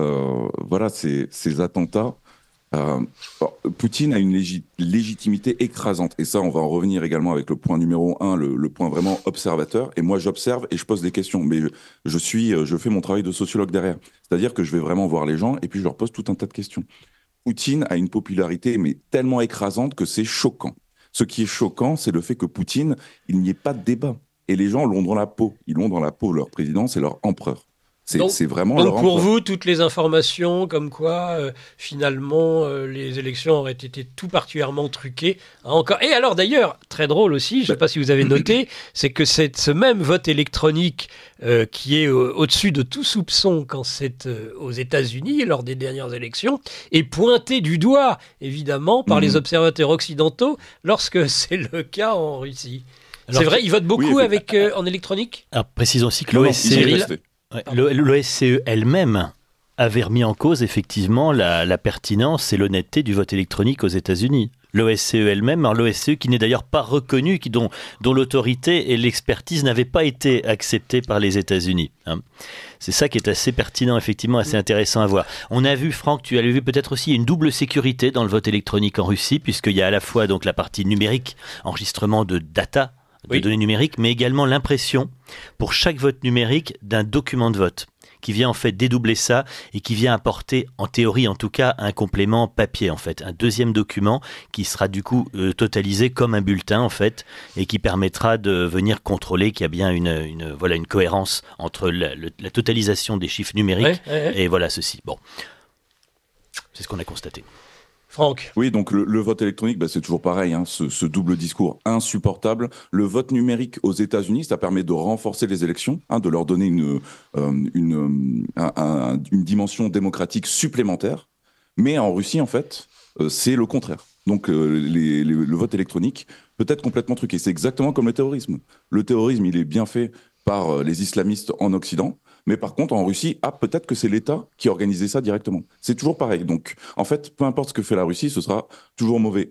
voilà, ces, attentats, Poutine a une légitimité écrasante. Et ça, on va en revenir également avec le point numéro un, le, point vraiment observateur. Et moi, j'observe et je pose des questions. Mais suis, je fais mon travail de sociologue derrière. C'est-à-dire que je vais vraiment voir les gens et puis je leur pose tout un tas de questions. Poutine a une popularité mais tellement écrasante que c'est choquant. Ce qui est choquant, c'est le fait que Poutine, il n'y ait pas de débat. Et les gens l'ont dans la peau. Ils l'ont dans la peau, leur président, c'est leur empereur. C'est vraiment donc pour vous, toutes les informations comme quoi, euh, finalement, euh, les élections auraient été tout particulièrement truquées. Hein, encore. Et alors, d'ailleurs, très drôle aussi, je ne sais bah, pas si vous avez noté, c'est que ce même vote électronique euh, qui est au-dessus de tout soupçon quand c'est aux États-Unis, lors des dernières élections, est pointé du doigt, évidemment, par les mhm. observateurs occidentaux, lorsque c'est le cas en Russie. C'est vrai, ils votent beaucoup avec, ah, ah. en électronique Alors, précisons aussi que l'OSCE L'OSCE e elle-même avait remis en cause effectivement la, pertinence et l'honnêteté du vote électronique aux États-Unis. L'OSCE e elle-même, l'OSCE e qui n'est d'ailleurs pas reconnue, qui, dont, l'autorité et l'expertise n'avaient pas été acceptées par les États-Unis. Hein. C'est ça qui est assez pertinent, effectivement, assez mm. intéressant à voir. On a vu, Franck, tu as vu peut-être aussi une double sécurité dans le vote électronique en Russie, puisqu'il y a à la fois donc la partie numérique, enregistrement de data de données numériques, mais également l'impression pour chaque vote numérique d'un document de vote qui vient en fait dédoubler ça et qui vient apporter, en théorie en tout cas, un complément papier en fait, un deuxième document qui sera du coup euh, totalisé comme un bulletin en fait et qui permettra de venir contrôler qu'il y a bien une, voilà une cohérence entre la, totalisation des chiffres numériques et voilà ceci. Bon, c'est ce qu'on a constaté. Oui, donc le, vote électronique, bah, c'est toujours pareil, hein, ce, double discours insupportable. Le vote numérique aux États-Unis, ça permet de renforcer les élections, hein, de leur donner une, euh, une, euh, une dimension démocratique supplémentaire. Mais en Russie, en fait, euh, c'est le contraire. Donc le vote électronique peut être complètement truqué. C'est exactement comme le terrorisme. Le terrorisme, il est bien fait par les islamistes en Occident. Mais par contre, en Russie, ah, peut-être que c'est l'État qui organisé ça directement. C'est toujours pareil. Donc, en fait, peu importe ce que fait la Russie, ce sera toujours mauvais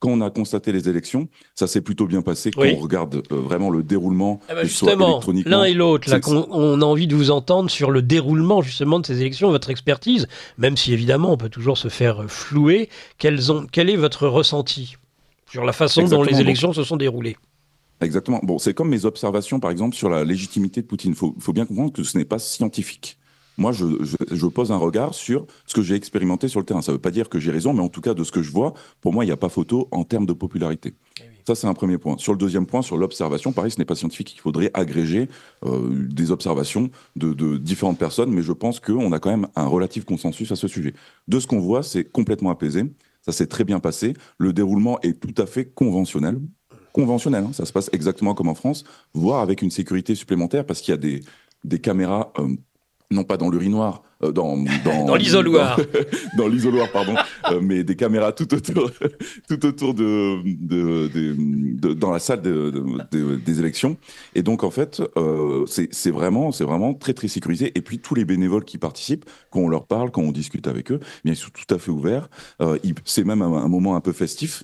quand on a constaté les élections, ça s'est plutôt bien passé. Quand on regarde euh, vraiment le déroulement, eh ben, justement, l'un et l'autre, on, a envie de vous entendre sur le déroulement justement de ces élections, votre expertise, même si évidemment on peut toujours se faire euh, flouer. ont, quel est votre ressenti sur la façon dont les élections se sont déroulées Exactement. Bon, c'est comme mes observations, par exemple, sur la légitimité de Poutine. Il faut, bien comprendre que ce n'est pas scientifique. Moi, je, pose un regard sur ce que j'ai expérimenté sur le terrain. Ça ne veut pas dire que j'ai raison, mais en tout cas, de ce que je vois, pour moi, il n'y a pas photo en termes de popularité. Eh Ça, c'est un premier point. Sur le deuxième point, sur l'observation, pareil, ce n'est pas scientifique. Il faudrait agréger euh, des observations de, de, différentes personnes, mais je pense qu'on a quand même un relatif consensus à ce sujet. De ce qu'on voit, c'est complètement apaisé. Ça s'est très bien passé. Le déroulement est tout à fait conventionnel conventionnel. Hein. Ça se passe exactement comme en France, voire avec une sécurité supplémentaire parce qu'il y a des, des caméras, euh, non pas dans l'urinoir, euh, dans, dans, l'isoloir, dans, l'isoloir pardon, euh, mais des caméras tout autour, tout autour de, dans la salle des élections. Et donc en fait, c'est vraiment, vraiment très très sécurisé. Et puis tous les bénévoles qui participent, quand on leur parle, quand on discute avec eux, bien ils sont tout à fait ouverts. c'est même un, moment un peu festif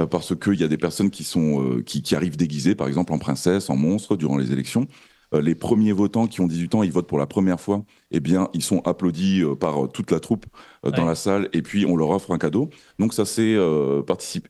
euh, parce qu'il y a des personnes qui, sont, euh, qui, arrivent déguisées, par exemple en princesse, en monstre, durant les élections. Euh, les premiers votants qui ont 18 ans, ils votent pour la première fois eh bien, ils sont applaudis euh, par euh, toute la troupe euh, dans la salle et puis on leur offre un cadeau. Donc ça, c'est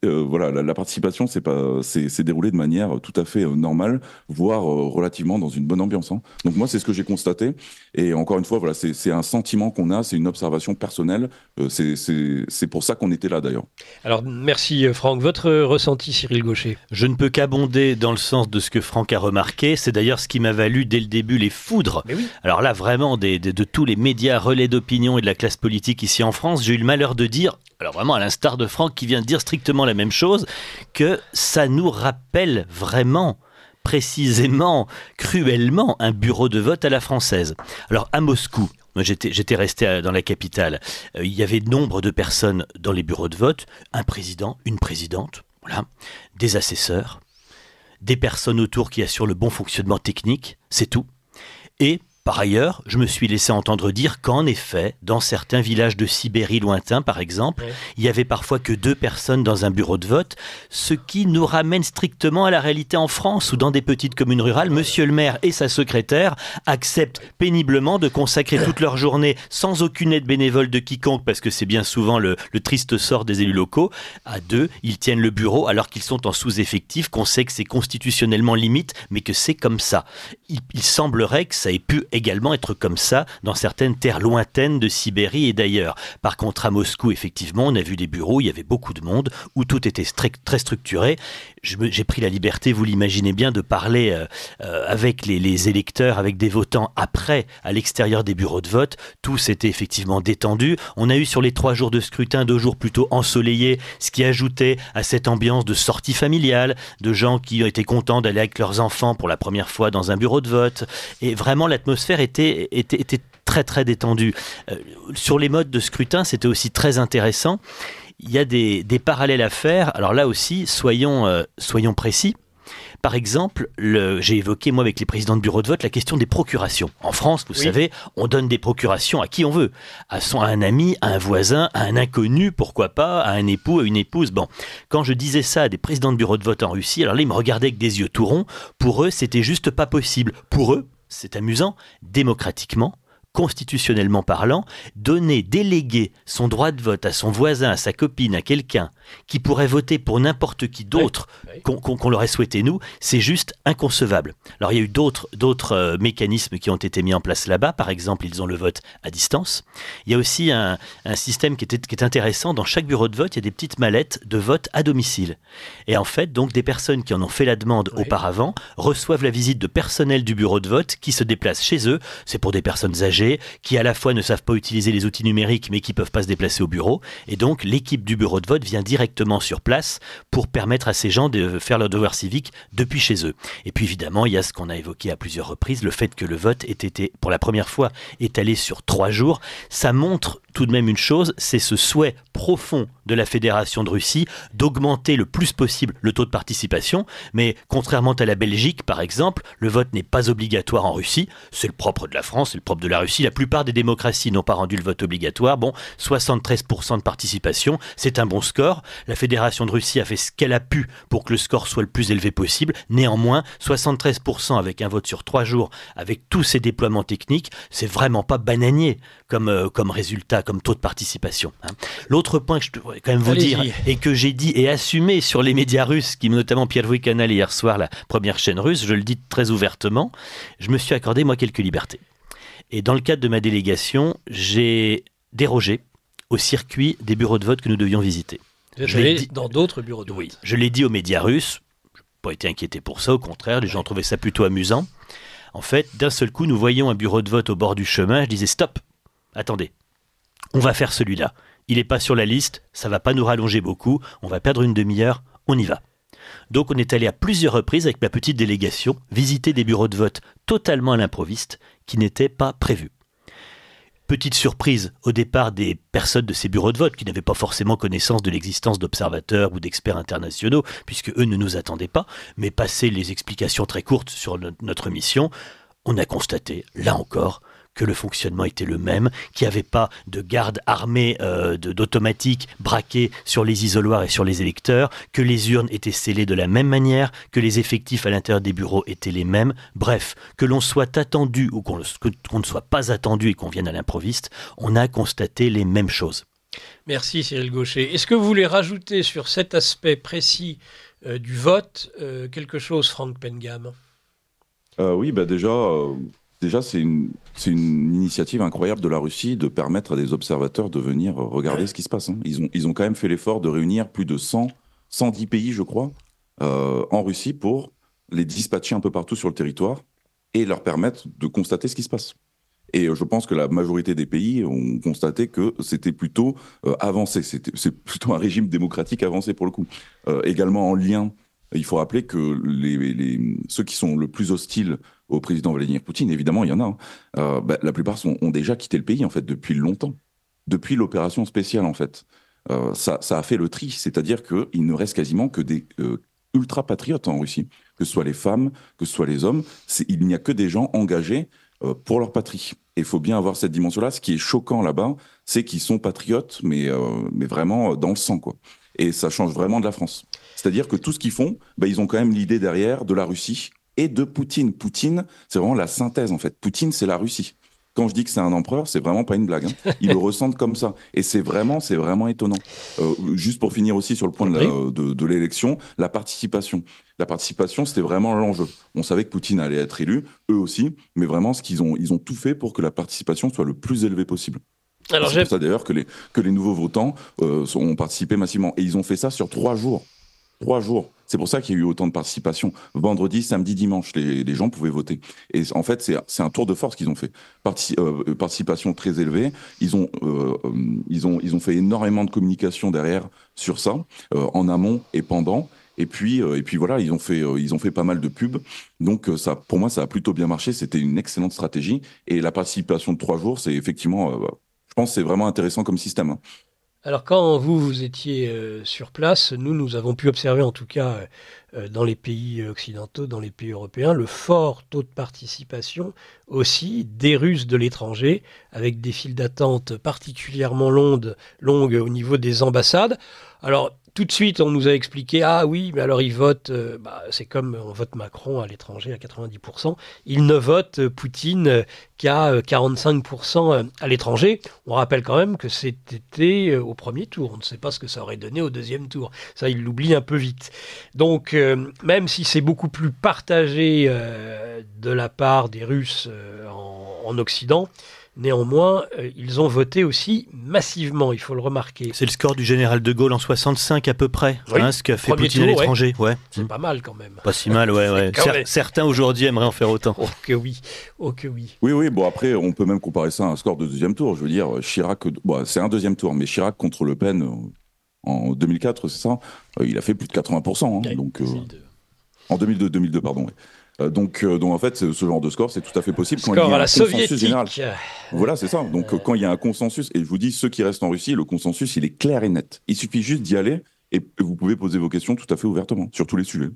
voilà, la, participation, c'est pas, c'est déroulé de manière tout à fait normale, voire relativement dans une bonne ambiance. Hein. Donc moi, c'est ce que j'ai constaté. Et encore une fois, voilà, c'est un sentiment qu'on a, c'est une observation personnelle. c'est pour ça qu'on était là d'ailleurs. Alors merci Franck. Votre ressenti, Cyril Gaucher Je ne peux qu'abonder dans le sens de ce que Franck a remarqué. C'est d'ailleurs ce qui m'a valu dès le début les foudres. Alors là, vraiment des de tous les médias relais d'opinion et de la classe politique ici en France, j'ai eu le malheur de dire, alors vraiment à l'instar de Franck qui vient de dire strictement la même chose, que ça nous rappelle vraiment précisément, cruellement, un bureau de vote à la française. Alors à Moscou, J'étais resté dans la capitale. Euh, il y avait nombre de personnes dans les bureaux de vote, un président, une présidente, des assesseurs, des personnes autour qui assurent le bon fonctionnement technique, c'est tout. Et par ailleurs, je me suis laissé entendre dire qu'en effet, dans certains villages de Sibérie lointain par exemple, il y avait parfois que deux personnes dans un bureau de vote, ce qui nous ramène strictement à la réalité en France, où dans des petites communes rurales, monsieur le maire et sa secrétaire acceptent péniblement de consacrer toute leur journée, sans aucune aide bénévole de quiconque, parce que c'est bien souvent le, triste sort des élus locaux. À deux, ils tiennent le bureau alors qu'ils sont en sous-effectif, qu'on sait que c'est constitutionnellement limite, mais que c'est comme ça. Il, il semblerait que ça ait pu également être comme ça dans certaines terres lointaines de Sibérie et d'ailleurs. Par contre, à Moscou, effectivement, on a vu des bureaux, il y avait beaucoup de monde, où tout était très structuré. J'ai pris la liberté, vous l'imaginez bien, de parler euh, euh, avec les, les, électeurs, avec des votants après, à l'extérieur des bureaux de vote. Tout s'était effectivement détendu. On a eu sur les trois jours de scrutin deux jours plutôt ensoleillés, ce qui ajoutait à cette ambiance de sortie familiale, de gens qui étaient contents d'aller avec leurs enfants pour la première fois dans un bureau de vote. Et vraiment, l'atmosphère l'atmosphère était, était, très très détendue. Euh, sur les modes de scrutin, c'était aussi très intéressant. Il y a des, parallèles à faire. Alors là aussi, soyons, euh, soyons précis. Par exemple, j'ai évoqué, moi, avec les présidents de bureaux de vote, la question des procurations. En France, vous savez, on donne des procurations à qui on veut. À, son, un ami, à un voisin, à un inconnu, pourquoi pas, à un époux, à une épouse. Bon, quand je disais ça à des présidents de bureaux de vote en Russie, alors là, ils me regardaient avec des yeux tout ronds. Pour eux, c'était juste pas possible. Pour eux, c'est amusant, démocratiquement, constitutionnellement parlant, donner, déléguer son droit de vote à son voisin, à sa copine, à quelqu'un, qui pourraient voter pour n'importe qui d'autre qu'on leur souhaité nous, c'est juste inconcevable. Alors il y a eu d'autres d'autres euh, mécanismes qui ont été mis en place là-bas. Par exemple, ils ont le vote à distance. Il y a aussi un, système qui, était, qui est intéressant. Dans chaque bureau de vote, il y a des petites mallettes de vote à domicile. Et en fait, donc des personnes qui en ont fait la demande auparavant reçoivent la visite de personnel du bureau de vote qui se déplace chez eux. C'est pour des personnes âgées qui à la fois ne savent pas utiliser les outils numériques mais qui ne peuvent pas se déplacer au bureau. Et donc l'équipe du bureau de vote vient dire directement sur place pour permettre à ces gens de faire leur devoir civique depuis chez eux. Et puis évidemment, il y a ce qu'on a évoqué à plusieurs reprises, le fait que le vote ait été pour la première fois étalé sur trois jours. Ça montre tout de même une chose, c'est ce souhait profond de la Fédération de Russie d'augmenter le plus possible le taux de participation. Mais contrairement à la Belgique, par exemple, le vote n'est pas obligatoire en Russie. C'est le propre de la France, c'est le propre de la Russie. La plupart des démocraties n'ont pas rendu le vote obligatoire. Bon, 73% de participation, c'est un bon score. La Fédération de Russie a fait ce qu'elle a pu pour que le score soit le plus élevé possible. Néanmoins, 73% avec un vote sur trois jours, avec tous ces déploiements techniques, c'est vraiment pas bananier comme, euh, comme résultat comme taux de participation. Hein. L'autre point que je devrais quand même vous dire, et que j'ai dit et assumé sur les médias russes, qui notamment Pierre-Louis Canal hier soir, la première chaîne russe, je le dis très ouvertement, je me suis accordé, moi, quelques libertés. Et dans le cadre de ma délégation, j'ai dérogé au circuit des bureaux de vote que nous devions visiter. Je l'ai dit dans d'autres bureaux de vote. Oui, je l'ai dit aux médias russes. Je n'ai pas été inquiété pour ça, au contraire, les gens trouvaient ça plutôt amusant. En fait, d'un seul coup, nous voyons un bureau de vote au bord du chemin. Je disais stop, attendez, on va faire celui-là. Il n'est pas sur la liste, ça va pas nous rallonger beaucoup, on va perdre une demi-heure, on y va. Donc on est allé à plusieurs reprises avec ma petite délégation visiter des bureaux de vote totalement à l'improviste qui n'étaient pas prévus. Petite surprise au départ des personnes de ces bureaux de vote qui n'avaient pas forcément connaissance de l'existence d'observateurs ou d'experts internationaux puisque eux ne nous attendaient pas, mais passé les explications très courtes sur notre mission, on a constaté, là encore, que le fonctionnement était le même, qu'il n'y avait pas de garde armée euh, d'automatique braquée sur les isoloirs et sur les électeurs, que les urnes étaient scellées de la même manière, que les effectifs à l'intérieur des bureaux étaient les mêmes. Bref, que l'on soit attendu ou qu'on ne soit pas attendu et qu'on vienne à l'improviste, on a constaté les mêmes choses. Merci Cyril Gaucher. Est-ce que vous voulez rajouter sur cet aspect précis euh, du vote euh, quelque chose, Franck Pengam Oui, bah déjà, Déjà, c'est une, une, initiative incroyable de la Russie de permettre à des observateurs de venir regarder ce qui se passe. Hein. Ils, ont, ils ont quand même fait l'effort de réunir plus de 100, 110 pays, je crois, euh, en Russie pour les dispatcher un peu partout sur le territoire et leur permettre de constater ce qui se passe. Et euh, je pense que la majorité des pays ont constaté que c'était plutôt euh, avancé, c'est plutôt un régime démocratique avancé pour le coup. également en lien, il faut rappeler que les, les, ceux qui sont le plus hostiles au président Vladimir Poutine, évidemment, il y en a. Hein. Euh, bah, la plupart sont, ont déjà quitté le pays, en fait, depuis longtemps. Depuis l'opération spéciale, en fait. Euh, ça, ça, a fait le tri, c'est-à-dire qu'il ne reste quasiment que des euh, ultra-patriotes en Russie, que ce soit les femmes, que ce soit les hommes. Il n'y a que des gens engagés pour leur patrie. Et il faut bien avoir cette dimension-là. Ce qui est choquant là-bas, c'est qu'ils sont patriotes, mais, mais vraiment dans le sang, quoi. Et ça change vraiment de la France. C'est-à-dire que tout ce qu'ils font, bah, ils ont quand même l'idée derrière de la Russie et de Poutine. Poutine, c'est vraiment la synthèse en fait. Poutine, c'est la Russie. Quand je dis que c'est un empereur, c'est vraiment pas une blague. Hein. Ils le ressentent comme ça, et c'est vraiment, c'est vraiment étonnant. Euh, juste pour finir aussi sur le point euh, de l'élection, la, participation la participation, c'était vraiment l'enjeu. On savait que Poutine allait être élu, eux aussi, mais vraiment, ce qu'ils ont, ils ont tout fait pour que la participation soit le plus élevée possible. c'est pour ça d'ailleurs que les, que les nouveaux votants euh, ont participé massivement. Et ils ont fait ça sur trois jours trois jours. C'est pour ça qu'il y a eu autant de participation. Vendredi, samedi, dimanche, les, gens pouvaient voter. Et en fait, c'est un tour de force qu'ils ont fait. Euh, participation très élevée. Ils ont, euh, euh, ils, ont, ils ont fait énormément de communication derrière sur ça, en amont et pendant. Et puis, et puis voilà, ils ont fait, ils ont fait pas mal de pubs. Donc ça, pour moi, ça a plutôt bien marché. C'était une excellente stratégie. Et la participation de trois jours, c'est effectivement, je pense, c'est vraiment intéressant comme système. Hein. Alors quand vous, vous étiez euh, sur place, nous, nous avons pu observer, en tout cas euh, euh, dans les pays occidentaux, dans les pays européens, le fort taux de participation aussi des Russes de l'étranger, avec des files d'attente particulièrement longues, longues au niveau des ambassades. Alors tout de suite, on nous a expliqué ah oui, mais alors ils votent, euh, bah, c'est comme euh, on vote Macron à l'étranger à 90%, ils ne votent euh, Poutine qu'à 45% à l'étranger. On rappelle quand même que c'était au premier tour. On ne sait pas ce que ça aurait donné au deuxième tour. Ça, il l'oublie un peu vite. Donc, même si c'est beaucoup plus partagé de la part des Russes en Occident, Néanmoins, euh, ils ont voté aussi massivement, il faut le remarquer. C'est le score du général de Gaulle en 65 à peu près, hein, ce qu'a fait Poutine à l'étranger. C'est hmm. pas mal quand même. Pas si mal, ouais. ouais. Certains aujourd'hui aimeraient en faire autant. Oh que oui, oh oui. Oui, oui, bon après, on peut même comparer ça à un score de deuxième tour. Je veux dire, Chirac, c'est un deuxième tour, mais Chirac contre Le Pen euh, en 2004, c'est ça euh, Il a fait plus de 80%. donc, en 2002, 2002, pardon. Ouais. Euh, euh, donc, en fait, ce genre de score, c'est tout à fait possible score un Voilà, c'est ça. Donc euh. quand il y a un consensus, et je vous dis, ceux qui restent en Russie, le consensus, il est clair et net. Il suffit juste d'y aller et vous pouvez poser vos questions tout à fait ouvertement sur tous les sujets.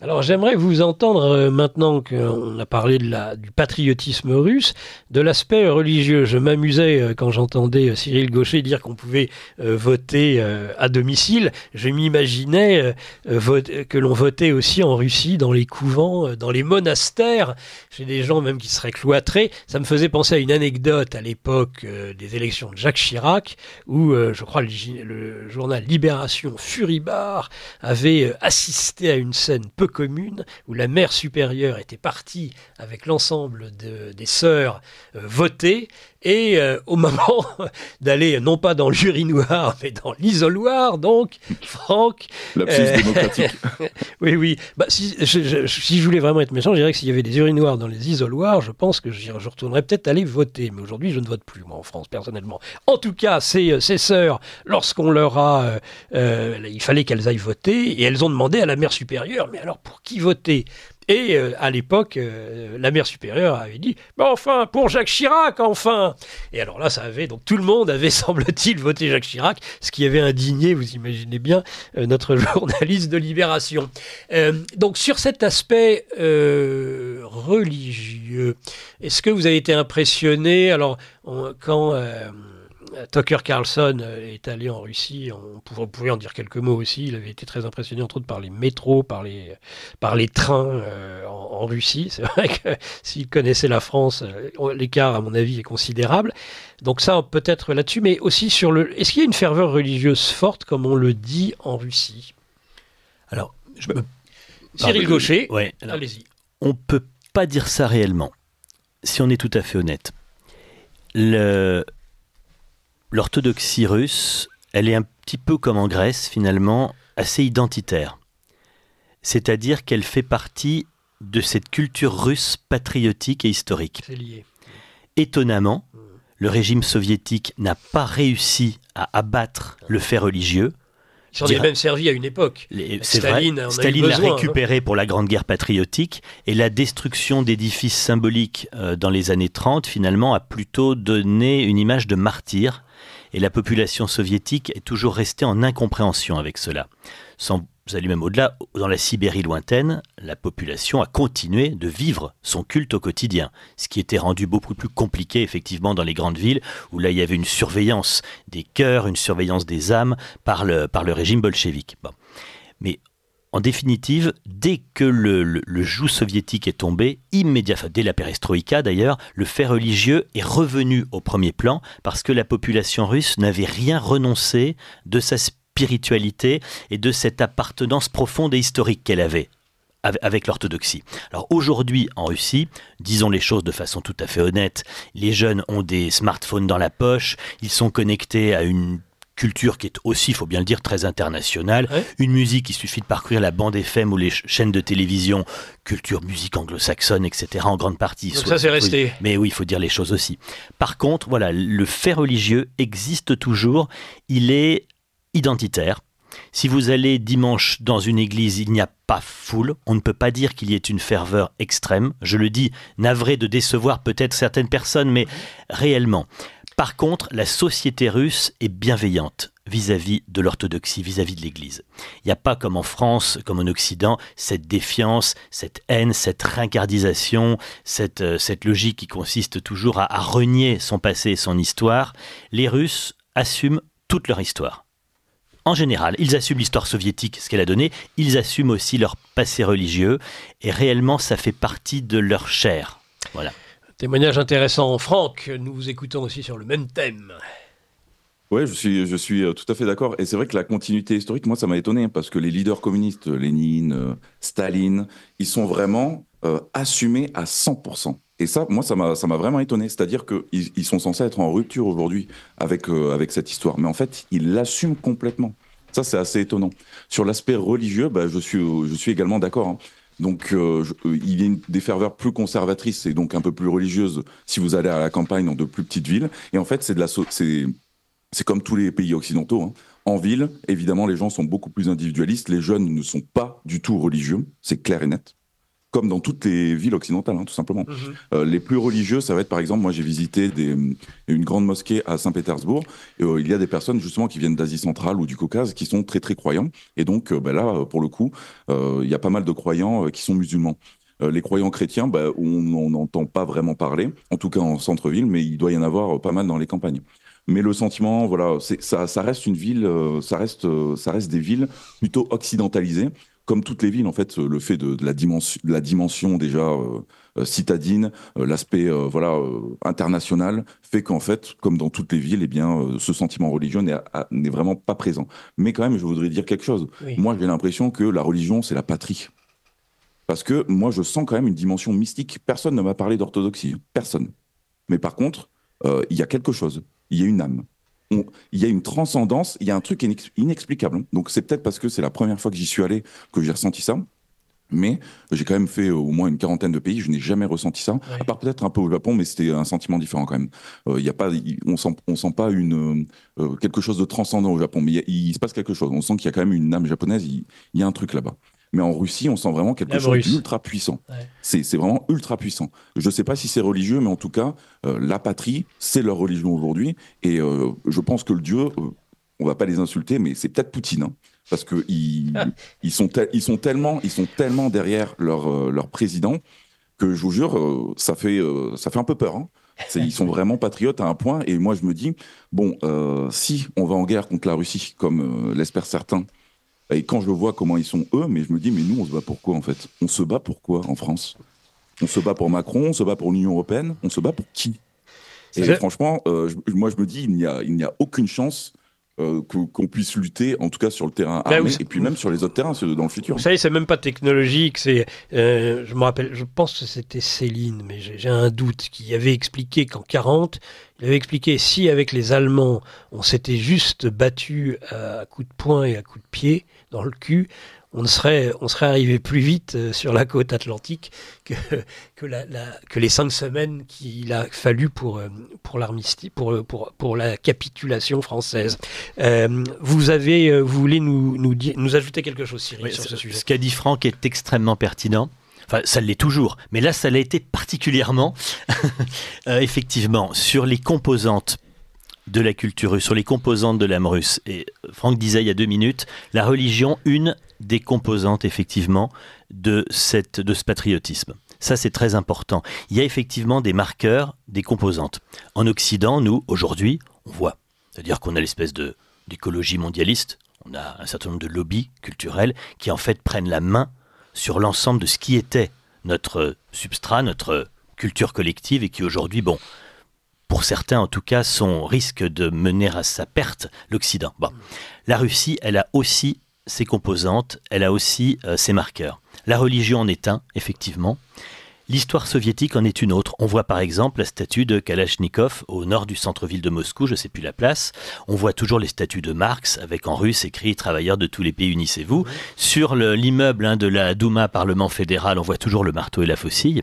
Alors j'aimerais vous entendre euh, maintenant qu'on a parlé de du patriotisme russe, de l'aspect religieux. Je m'amusais euh, quand j'entendais euh, Cyril Gaucher dire qu'on pouvait voter à domicile. Je m'imaginais que l'on votait aussi en Russie dans les couvents, dans les monastères, chez des gens même qui seraient cloîtrés. Ça me faisait penser à une anecdote à l'époque des élections de Jacques Chirac, où je crois le, journal Libération Furibar avait assisté à une scène peu commune, où la mère supérieure était partie avec l'ensemble des sœurs euh, votées. Et euh, au moment d'aller non pas dans l'urinoir, mais dans l'isoloir, donc, Franck... La euh, démocratique. oui, oui. Bah, si, je, voulais vraiment être méchant, je dirais que s'il y avait des urinoirs dans les isoloirs, je pense que je, retournerais peut-être aller voter. Mais aujourd'hui, je ne vote plus, moi, en France, personnellement. En tout cas, ces, euh, sœurs, lorsqu'on leur a... il fallait qu'elles aillent voter, et elles ont demandé à la mère supérieure, mais alors pour qui voter et euh, à l'époque, euh, la mère supérieure avait dit bah, enfin, pour Jacques Chirac, enfin Et alors là, ça avait. Donc tout le monde avait, semble-t-il, voté Jacques Chirac, ce qui avait indigné, vous imaginez bien, euh, notre journaliste de Libération. donc sur cet aspect religieux, est-ce que vous avez été impressionné Alors, quand. Euh, Tucker Carlson euh, est allé en Russie, on pouvait, en dire quelques mots aussi, il avait été très impressionné entre autres par les métros, par les, par les trains euh, en, Russie. C'est vrai que s'il connaissait la France, l'écart à mon avis est considérable. Donc ça peut-être là-dessus, mais aussi sur le... Est-ce qu'il y a une ferveur religieuse forte comme on le dit en Russie Alors, je me... Cyril Gaucher, ouais, allez-y. On peut pas dire ça réellement, si on est tout à fait honnête. Le, l'orthodoxie russe, elle est un petit peu comme en Grèce finalement, assez identitaire. C'est-à-dire qu'elle fait partie de cette culture russe patriotique et historique. Étonnamment, le régime soviétique n'a pas réussi à abattre le fait religieux. Il s'en est même servi à une époque. vrai, l'a hein. récupéré pour la Grande Guerre patriotique et la destruction d'édifices symboliques euh, dans les années 30 finalement a plutôt donné une image de martyr et la population soviétique est toujours restée en incompréhension avec cela. Sans aller même au-delà, dans la Sibérie lointaine, la population a continué de vivre son culte au quotidien, ce qui était rendu beaucoup plus compliqué effectivement dans les grandes villes, où là il y avait une surveillance des cœurs, une surveillance des âmes par le, par le régime bolchevique. Mais en définitive, dès que le, joug soviétique est tombé, immédiatement, dès la perestroïka d'ailleurs, le fait religieux est revenu au premier plan parce que la population russe n'avait rien renoncé de sa spiritualité et de cette appartenance profonde et historique qu'elle avait avec l'orthodoxie. Alors aujourd'hui en Russie, disons les choses de façon tout à fait honnête, les jeunes ont des smartphones dans la poche, ils sont connectés à une culture qui est aussi, il faut bien le dire, très internationale. Une musique, il suffit de parcourir la bande FM ou les chaînes de télévision, culture, musique anglo-saxonne, etc. en grande partie. ça c'est resté. mais oui, il faut dire les choses aussi. Par contre, voilà, le fait religieux existe toujours. Il est identitaire. Si vous allez dimanche dans une église, il n'y a pas foule, on ne peut pas dire qu'il y ait une ferveur extrême. Je le dis, navré de décevoir peut-être certaines personnes, mais réellement, par contre, la société russe est bienveillante vis-à-vis de l'orthodoxie, vis-à-vis de l'Église. Il n'y a pas comme en France, comme en Occident, cette défiance, cette haine, cette rincardisation, euh, cette, logique qui consiste toujours à, à renier son passé et son histoire. Les Russes assument toute leur histoire. En général, ils assument l'histoire soviétique, ce qu'elle a donné, ils assument aussi leur passé religieux, et réellement ça fait partie de leur chair. Voilà. Témoignage intéressant. Franck, nous vous écoutons aussi sur le même thème. Oui, je suis, je suis euh, tout à fait d'accord. Et c'est vrai que la continuité historique, moi, ça m'a étonné, hein, parce que les leaders communistes, euh, Lénine, euh, Staline, ils sont vraiment assumés à 100%. Et ça, moi, ça m'a vraiment étonné. C'est-à-dire qu'ils sont censés être en rupture aujourd'hui avec, avec cette histoire. Mais en fait, ils l'assument complètement. Ça, c'est assez étonnant. Sur l'aspect religieux, bah, je, suis, je suis également d'accord. Hein. Donc euh, euh, il y a des ferveurs plus conservatrices et donc un peu plus religieuses si vous allez à la campagne dans de plus petites villes. Et en fait, c'est comme tous les pays occidentaux. Hein. En ville, évidemment, les gens sont beaucoup plus individualistes. Les jeunes ne sont pas du tout religieux, c'est clair et net comme dans toutes les villes occidentales, hein, tout simplement. Mhm. euh, les plus religieux, ça va être par exemple, moi j'ai visité des, euh, une grande mosquée à Saint-Pétersbourg, et euh, il y a des personnes justement qui viennent d'Asie centrale ou du Caucase qui sont très très croyants, et donc euh, bah là, pour le coup, il y a pas mal de croyants qui sont musulmans. Les croyants chrétiens, bah, on n'entend pas vraiment parler, en tout cas en centre-ville, mais il doit y en avoir pas mal dans les campagnes mais le sentiment, voilà, ça, ça, reste une ville, ça reste, ça reste des villes plutôt occidentalisées comme toutes les villes, en fait, le fait de, la, dimension, la dimension déjà euh, euh, citadine, euh, l'aspect voilà international, fait qu'en fait, comme dans toutes les villes, eh bien, ce sentiment religieux n'est vraiment pas présent. Mais quand même, je voudrais dire quelque chose. Moi, j'ai l'impression que la religion, c'est la patrie. Parce que moi, je sens quand même une dimension mystique. Personne ne m'a parlé d'orthodoxie. Personne. Mais par contre, il y a quelque chose. Il y a une âme il y a une transcendance, il y a un truc inexplicable. Donc c'est peut-être parce que c'est la première fois que j'y suis allé que j'ai ressenti ça. Mais j'ai quand même fait au moins une quarantaine de pays, je n'ai jamais ressenti ça, à part peut-être un peu au Japon, mais c'était un sentiment différent quand même. Euh, il y a pas, on sent, on sent pas une euh, quelque chose de transcendant au Japon, mais il se passe quelque chose. On sent qu'il y a quand même une âme japonaise. Il y, a un truc là-bas mais en Russie, on sent vraiment quelque chose d'ultra puissant. C'est vraiment ultra puissant. Je ne sais pas si c'est religieux, mais en tout cas, euh, la patrie, c'est leur religion aujourd'hui. Et euh, je pense que le Dieu, on euh, on va pas les insulter, mais c'est peut-être Poutine. Hein. parce qu'ils ils, sont sont tellement, ils sont tellement derrière leur, leur président que je vous jure, ça, fait, ça fait un peu peur. Hein. Ils sont vraiment patriotes à un point. Et moi, je me dis, bon, si on va en guerre contre la Russie, comme l'espèrent certains, et quand je vois comment ils sont eux, mais je me dis, mais nous, on se bat pour quoi en fait On se bat pour quoi en France On se bat pour Macron, on se bat pour l'Union européenne, on se bat pour qui Et franchement, euh, moi, je me dis, il n'y a, il n'y a aucune chance. Euh, qu'on puisse lutter, en tout cas sur le terrain ben armé, et puis même sur les autres terrains dans le futur. Vous savez, c'est même pas technologique. C'est, euh, je me rappelle, je pense que c'était Céline, mais j'ai un doute, qui avait expliqué qu'en 40, il avait expliqué si avec les Allemands, on s'était juste battu à coups de poing et à coups de pied, dans le cul, on serait, on serait arrivé plus vite euh, sur la côte atlantique que, que, que les cinq semaines qu'il a fallu pour, euh, pour, pour, euh, pour, pour la capitulation française. vous, avez, vous voulez nous, nous, ajouter quelque chose, Cyril, sur ce sujet Ce qu'a dit Franck est extrêmement pertinent. Enfin, ça l'est toujours, mais là, ça l'a été particulièrement, effectivement, sur les composantes de la culture russe, sur les composantes de l'âme russe. Et Franck disait il y a deux minutes, la religion, une des composantes effectivement de, cette, de ce patriotisme. Ça, c'est très important. Il y a effectivement des marqueurs, des composantes. En Occident, nous, aujourd'hui, on voit. C'est-à-dire qu'on a l'espèce de, d'écologie mondialiste, on a un certain nombre de lobbies culturels qui, en fait, prennent la main sur l'ensemble de ce qui était notre substrat, notre culture collective, et qui, aujourd'hui, bon, pour certains en tout cas, son risque de mener à sa perte l'Occident. La Russie, elle a aussi ses composantes, elle a aussi euh, ses marqueurs. La religion en est un, effectivement. L'histoire soviétique en est une autre. On voit par exemple la statue de Kalachnikov au nord du centre-ville de Moscou, je ne sais plus la place. On voit toujours les statues de Marx avec en russe écrit Travailleurs de tous les pays, unissez-vous. Sur l'immeuble hein, de la Douma, Parlement fédéral, on voit toujours le marteau et la faucille.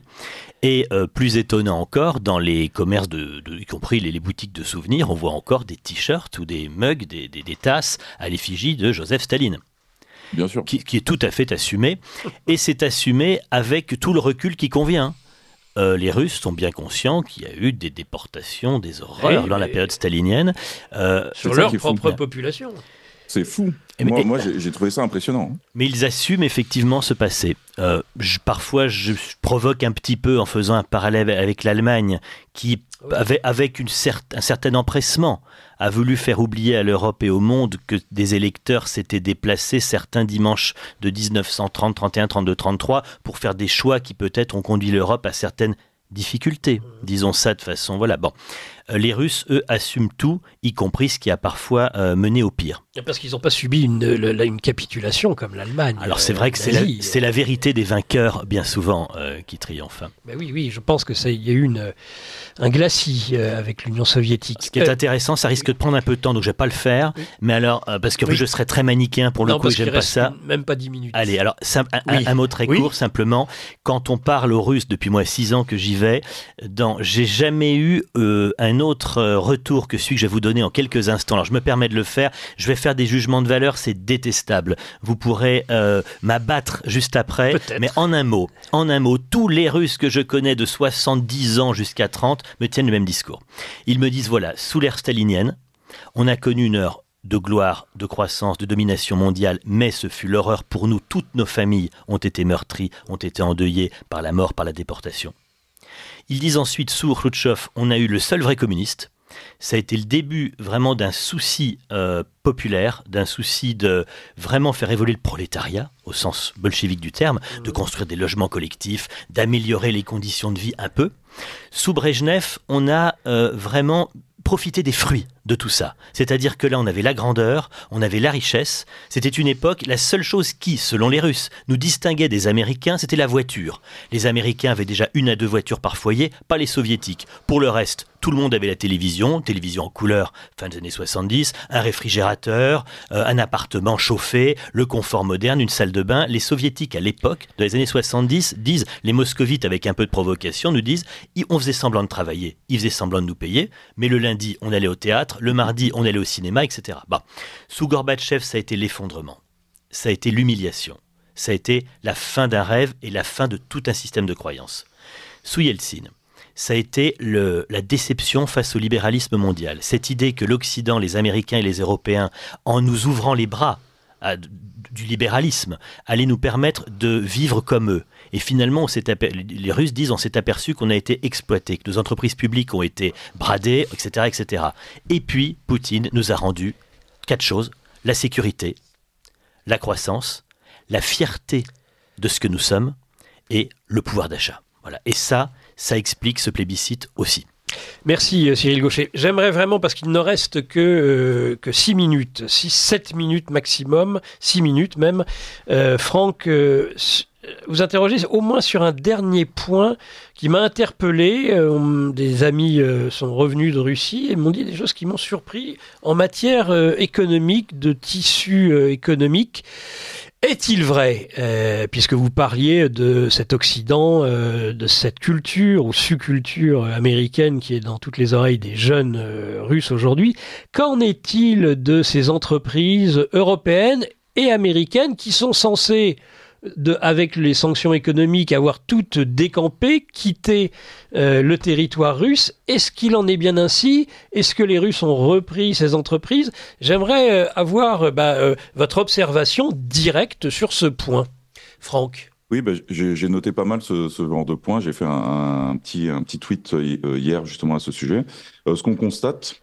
Et euh, plus étonnant encore, dans les commerces, de, y compris les, boutiques de souvenirs, on voit encore des t-shirts ou des mugs, des tasses à l'effigie de Joseph Staline. Qui, est tout à fait assumé. Et c'est assumé avec tout le recul qui convient. Euh, les Russes sont bien conscients qu'il y a eu des déportations, des horreurs dans la période stalinienne. Euh, sur leur propre population. C'est fou. Et eh, moi, eh, j'ai trouvé ça impressionnant. Hein. Mais ils assument effectivement ce passé. Euh, parfois, je provoque un petit peu en faisant un parallèle avec l'Allemagne, qui, avait, avec une un certain empressement, a voulu faire oublier à l'Europe et au monde que des électeurs s'étaient déplacés certains dimanches de 1930, 31, 32, 33 pour faire des choix qui peut-être ont conduit l'Europe à certaines difficultés, disons ça de façon. Voilà, bon. Euh, les Russes, eux, assument tout, y compris ce qui a parfois euh, mené au pire. Parce qu'ils n'ont pas subi une, capitulation comme l'Allemagne. Alors c'est euh, vrai que c'est la, c'est la, vérité des vainqueurs, bien souvent, qui triomphe. Hein. mais oui, oui, je pense que ça y a eu une un glacis euh, avec l'Union soviétique. Ce qui est euh, intéressant, ça risque de prendre un peu de temps, donc je ne vais pas le faire. Mais alors, euh, parce que je serais très manichéen pour le non, coup, j'aime pas ça. Même pas 10 minutes. Allez, alors un, mot très court, simplement. Quand on parle aux Russes depuis moi 6 ans que j'y vais, dans j'ai jamais eu un autre retour que celui que je vais vous donner en quelques instants. Alors je me permets de le faire. Je vais faire des jugements de valeur, c'est détestable. Vous pourrez m'abattre juste après. Mais en un mot, en un mot, tous les Russes que je connais de 70 ans jusqu'à 30 me tiennent le même discours. Ils me disent, voilà, sous l'ère stalinienne, on a connu une heure de gloire, de croissance, de domination mondiale, mais ce fut l'horreur pour nous. Toutes nos familles ont été meurtries, ont été endeuillées par la mort, par la déportation. Ils disent ensuite, sous Khrouchtchev, on a eu le seul vrai communiste, ça a été le début vraiment d'un souci euh, populaire, d'un souci de vraiment faire évoluer le prolétariat au sens bolchevique du terme, mmh. de construire des logements collectifs, d'améliorer les conditions de vie un peu. Sous Brejnev, on a euh, vraiment profité des fruits de tout ça. C'est-à-dire que là, on avait la grandeur, on avait la richesse. C'était une époque, la seule chose qui, selon les Russes, nous distinguait des Américains, c'était la voiture. Les Américains avaient déjà une à deux voitures par foyer, pas les Soviétiques. Pour le reste, tout le monde avait la télévision, télévision en couleur fin des années 70, un réfrigérateur, euh, un appartement chauffé, le confort moderne, une salle de bain. Les soviétiques à l'époque, dans les années 70, disent, les moscovites avec un peu de provocation nous disent, on faisait semblant de travailler, ils faisaient semblant de nous payer, mais le lundi on allait au théâtre, le mardi on allait au cinéma, etc. Bah, sous Gorbatchev, ça a été l'effondrement, ça a été l'humiliation, ça a été la fin d'un rêve et la fin de tout un système de croyances. Sous Yeltsin, ça a été la déception face au libéralisme mondial. Cette idée que l'Occident, les Américains et les Européens, en nous ouvrant les bras du libéralisme, allaient nous permettre de vivre comme eux, et finalement, les Russes disent on s'est aperçu qu'on a été exploité, que nos entreprises publiques ont été bradées, etc., etc. Et puis, Poutine nous a rendu quatre choses la sécurité, la croissance, la fierté de ce que nous sommes et le pouvoir d'achat. Voilà. Et ça, ça explique ce plébiscite aussi. Merci euh, Cyril Gaucher. J'aimerais vraiment, parce qu'il ne reste que, euh, six que minutes, 6, 7 minutes maximum, 6 minutes même, euh, Franck, vous interrogez au moins sur un dernier point qui m'a interpellé. Euh, des amis euh, sont revenus de Russie et m'ont dit des choses qui m'ont surpris en matière euh, économique, de tissu économique. Est-il vrai, puisque vous parliez de cet Occident, de cette culture ou subculture américaine qui est dans toutes les oreilles des jeunes Russes aujourd'hui, qu'en est-il de ces entreprises européennes et américaines qui sont censées avec les sanctions économiques, avoir toutes décampées, quitter euh, le territoire russe. Est-ce qu'il en est bien ainsi Est-ce que les Russes ont repris ces entreprises J'aimerais euh, avoir euh, bah, votre observation directe sur ce point, Franck. Oui, bah, j'ai noté pas mal ce, genre de points. J'ai fait un, petit, un petit tweet hier justement à ce sujet. ce qu'on constate,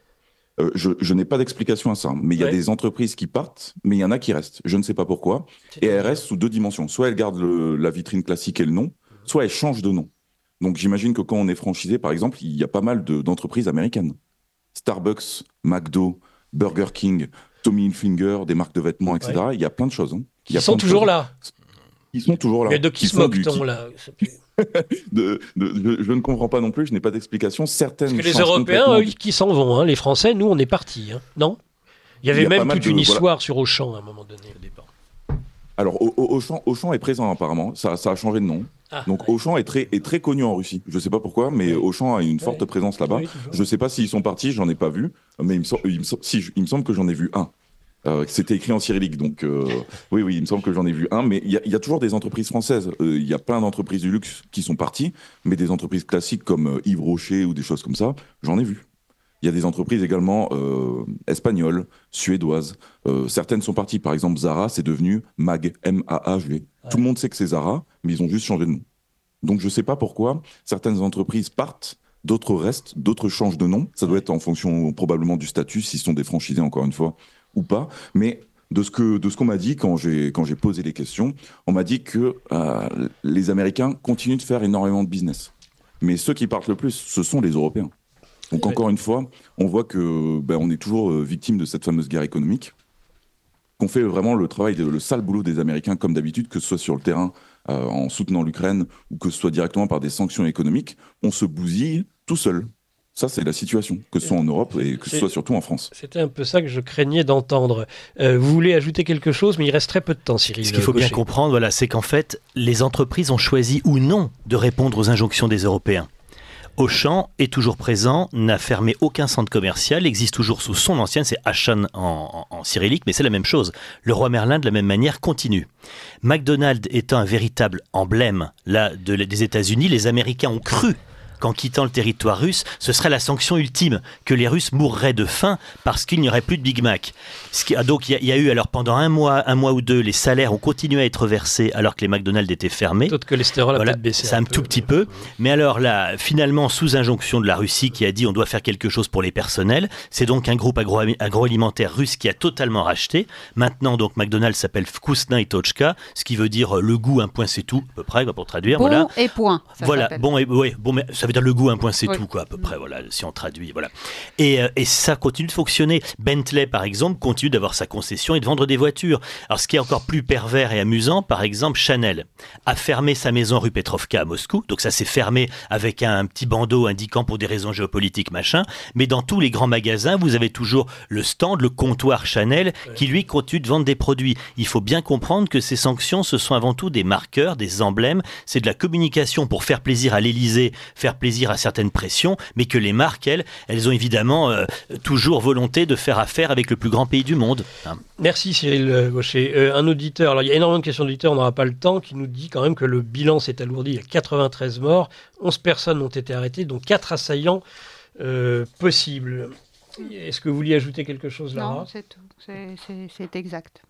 euh, je, n'ai pas d'explication à ça, mais il y a des entreprises qui partent, mais il y en a qui restent. Je ne sais pas pourquoi. Et elles restent sous deux dimensions. Soit elles gardent la vitrine classique et le nom, soit elles changent de nom. Donc j'imagine que quand on est franchisé, par exemple, il y a pas mal d'entreprises américaines. Starbucks, McDo, Burger King, Tommy Hilfiger, des marques de vêtements, etc. Il y a plein de choses. Hein. Qui sont toujours là. Ils sont toujours là. Mais de qui se moque-t-on là je, ne comprends pas non plus, je n'ai pas d'explication. Certaines. Parce que les Européens, qui s'en vont, hein, les Français, nous, on est partis, hein. non Il y avait même toute une histoire sur Auchan à un moment donné, au départ. Alors, Auchan, Auchan est présent apparemment, ça, a changé de nom. Ah, Donc Auchan est très, très connu en Russie. Je ne sais pas pourquoi, mais Auchan a une forte présence là-bas. je ne sais pas s'ils sont partis, j'en ai pas vu, mais il me semble que j'en ai vu un. Euh, c'était écrit en cyrillique, donc euh, oui, oui, il me semble que j'en ai vu un. Mais il y, a, toujours des entreprises françaises. Euh, il y a plein d'entreprises du luxe qui sont parties, mais des entreprises classiques comme Yves Rocher ou des choses comme ça, j'en ai vu. Il y a des entreprises également espagnoles, suédoises. certaines sont parties. Par exemple, Zara, c'est devenu MAG, m a g Tout le monde sait que c'est Zara, mais ils ont juste changé de nom. Donc je ne sais pas pourquoi certaines entreprises partent d'autres restent, d'autres changent de nom. Ça doit être en fonction probablement du statut, s'ils sont défranchisés encore une fois, ou pas, mais de ce que de ce qu'on m'a dit quand j'ai quand j'ai posé les questions, on m'a dit que euh, les Américains continuent de faire énormément de business, mais ceux qui partent le plus, ce sont les Européens. Donc encore une fois, on voit que ben, on est toujours euh, victime de cette fameuse guerre économique, qu'on fait vraiment le travail, le sale boulot des Américains comme d'habitude, que ce soit sur le terrain euh, en soutenant l'Ukraine ou que ce soit directement par des sanctions économiques, on se bousille tout seul. Ça, c'est la situation, que ce soit en Europe et que ce soit surtout en France. C'était un peu ça que je craignais d'entendre. Euh, vous voulez ajouter quelque chose, mais il reste très peu de temps, Cyril. Ce qu'il faut bien comprendre, voilà, c'est qu'en fait, les entreprises ont choisi ou non de répondre aux injonctions des Européens. Auchan est toujours présent, n'a fermé aucun centre commercial, existe toujours sous son ancienne, c'est Achan en, cyrillique, mais c'est la même chose. Le roi Merlin, de la même manière, continue. McDonald's étant un véritable emblème là, des États-Unis, les Américains ont cru qu'en quittant le territoire russe, ce serait la sanction ultime, que les Russes mourraient de faim parce qu'il n'y aurait plus de Big Mac. Ce qui, ah, donc il y, a eu alors pendant un mois, un mois ou deux, les salaires ont continué à être versés alors que les McDonald's étaient fermés. Toute cholestérol a peut-être baissé. Ça un, tout petit euh, peu. Euh. Mais alors là, finalement, sous injonction de la Russie qui a dit on doit faire quelque chose pour les personnels, c'est donc un groupe agro agroalimentaire russe qui a totalement racheté. Maintenant, donc McDonald's s'appelle Vkusna et Tochka, ce qui veut dire euh, le goût, un point c'est tout, à peu près, pour traduire. Bon voilà. et point. Ça voilà, bon et bon, mais ça veut dire le goût, un point c'est tout, quoi, à peu près, voilà, si on traduit. Voilà. Et, euh, et ça continue de fonctionner. Bentley, par exemple, continue d'avoir sa concession et de vendre des voitures. Alors, ce qui est encore plus pervers et amusant, par exemple, Chanel a fermé sa maison rue Petrovka à Moscou. Donc, ça s'est fermé avec un, un, petit bandeau indiquant pour des raisons géopolitiques, machin. Mais dans tous les grands magasins, vous avez toujours le stand, le comptoir Chanel, qui lui continue de vendre des produits. Il faut bien comprendre que ces sanctions, ce sont avant tout des marqueurs, des emblèmes. C'est de la communication pour faire plaisir à l'Élysée, faire plaisir à certaines pressions, mais que les marques, elles, elles ont évidemment euh, toujours volonté de faire affaire avec le plus grand pays du monde. Hein. Merci Cyril euh, Gaucher. Euh, un auditeur, alors il y a énormément de questions d'auditeurs, on n'aura pas le temps, qui nous dit quand même que le bilan s'est alourdi, il y a 93 morts, 11 personnes ont été arrêtées, dont 4 assaillants possibles. Est-ce que vous vouliez ajouter quelque chose, là Non, c'est tout, c'est exact.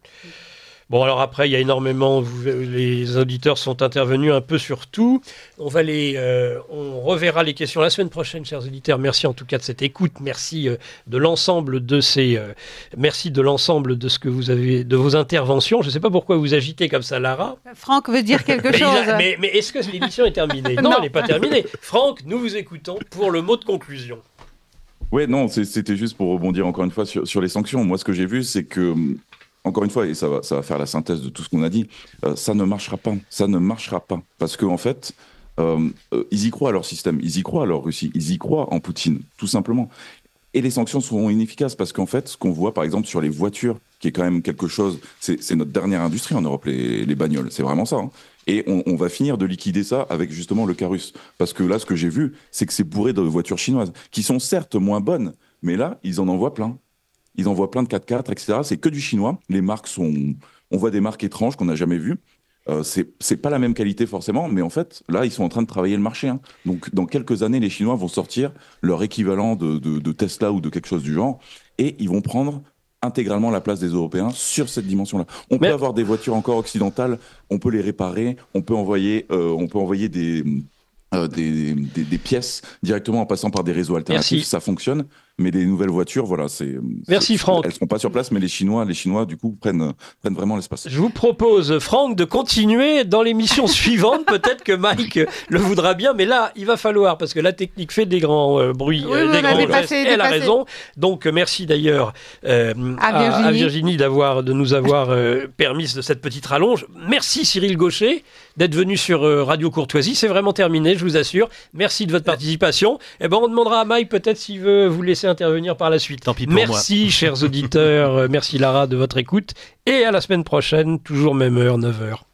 Bon, alors après, il y a énormément, les auditeurs sont intervenus un peu sur tout. On va les, euh, on reverra les questions la semaine prochaine, chers auditeurs. Merci en tout cas de cette écoute. Merci euh, de l'ensemble de ces, euh, merci de l'ensemble de ce que vous avez, de vos interventions. Je ne sais pas pourquoi vous agitez comme ça, Lara. Franck veut dire quelque chose. Mais, est-ce que l'émission est terminée non, elle n'est pas terminée. Franck, nous vous écoutons pour le mot de conclusion. Oui, non, c'était juste pour rebondir encore une fois sur, sur les sanctions. Moi, ce que j'ai vu, c'est que hum, encore une fois, et ça va, ça va faire la synthèse de tout ce qu'on a dit, euh, ça ne marchera pas. Ça ne marchera pas. Parce qu'en en fait, euh, euh, ils y croient à leur système, ils y croient à leur Russie, ils y croient en Poutine, tout simplement. Et les sanctions seront inefficaces parce qu'en fait, ce qu'on voit par exemple sur les voitures, qui est quand même quelque chose, c'est notre dernière industrie en Europe, les, bagnoles, c'est vraiment ça. Hein. Et on, on, va finir de liquider ça avec justement le carus. Parce que là, ce que j'ai vu, c'est que c'est bourré de voitures chinoises, qui sont certes moins bonnes, mais là, ils en envoient plein. Ils envoient plein de 4x4, etc. C'est que du chinois. Les marques sont. On voit des marques étranges qu'on n'a jamais vues. Euh, c'est pas la même qualité forcément, mais en fait, là, ils sont en train de travailler le marché. Hein. Donc, dans quelques années, les Chinois vont sortir leur équivalent de, de, Tesla ou de quelque chose du genre, et ils vont prendre intégralement la place des Européens sur cette dimension-là. On peut avoir des voitures encore occidentales, on peut les réparer, on peut envoyer, euh, on peut envoyer euh, des, des, des, pièces directement en passant par des réseaux alternatifs, ça fonctionne. Mais les nouvelles voitures, voilà, c'est. Merci Franck. Elles ne seront pas sur place, mais les Chinois, les Chinois, du coup, prennent, prennent vraiment l'espace. Je vous propose, Franck, de continuer dans l'émission suivante. Peut-être que Mike le voudra bien, mais là, il va falloir, parce que la technique fait des grands euh, bruits, euh, Elle a raison. Donc, euh, merci d'ailleurs à, Virginie, d'avoir, de nous avoir permis de cette petite rallonge. Merci Cyril Gaucher d'être venu sur Radio Courtoisie. C'est vraiment terminé, je vous assure. Merci de votre participation. Et eh ben, on demandera à Mike peut-être s'il veut vous laisser intervenir par la suite. Tant pis merci, chers auditeurs. merci, Lara, de votre écoute. Et à la semaine prochaine, toujours même heure, 9h.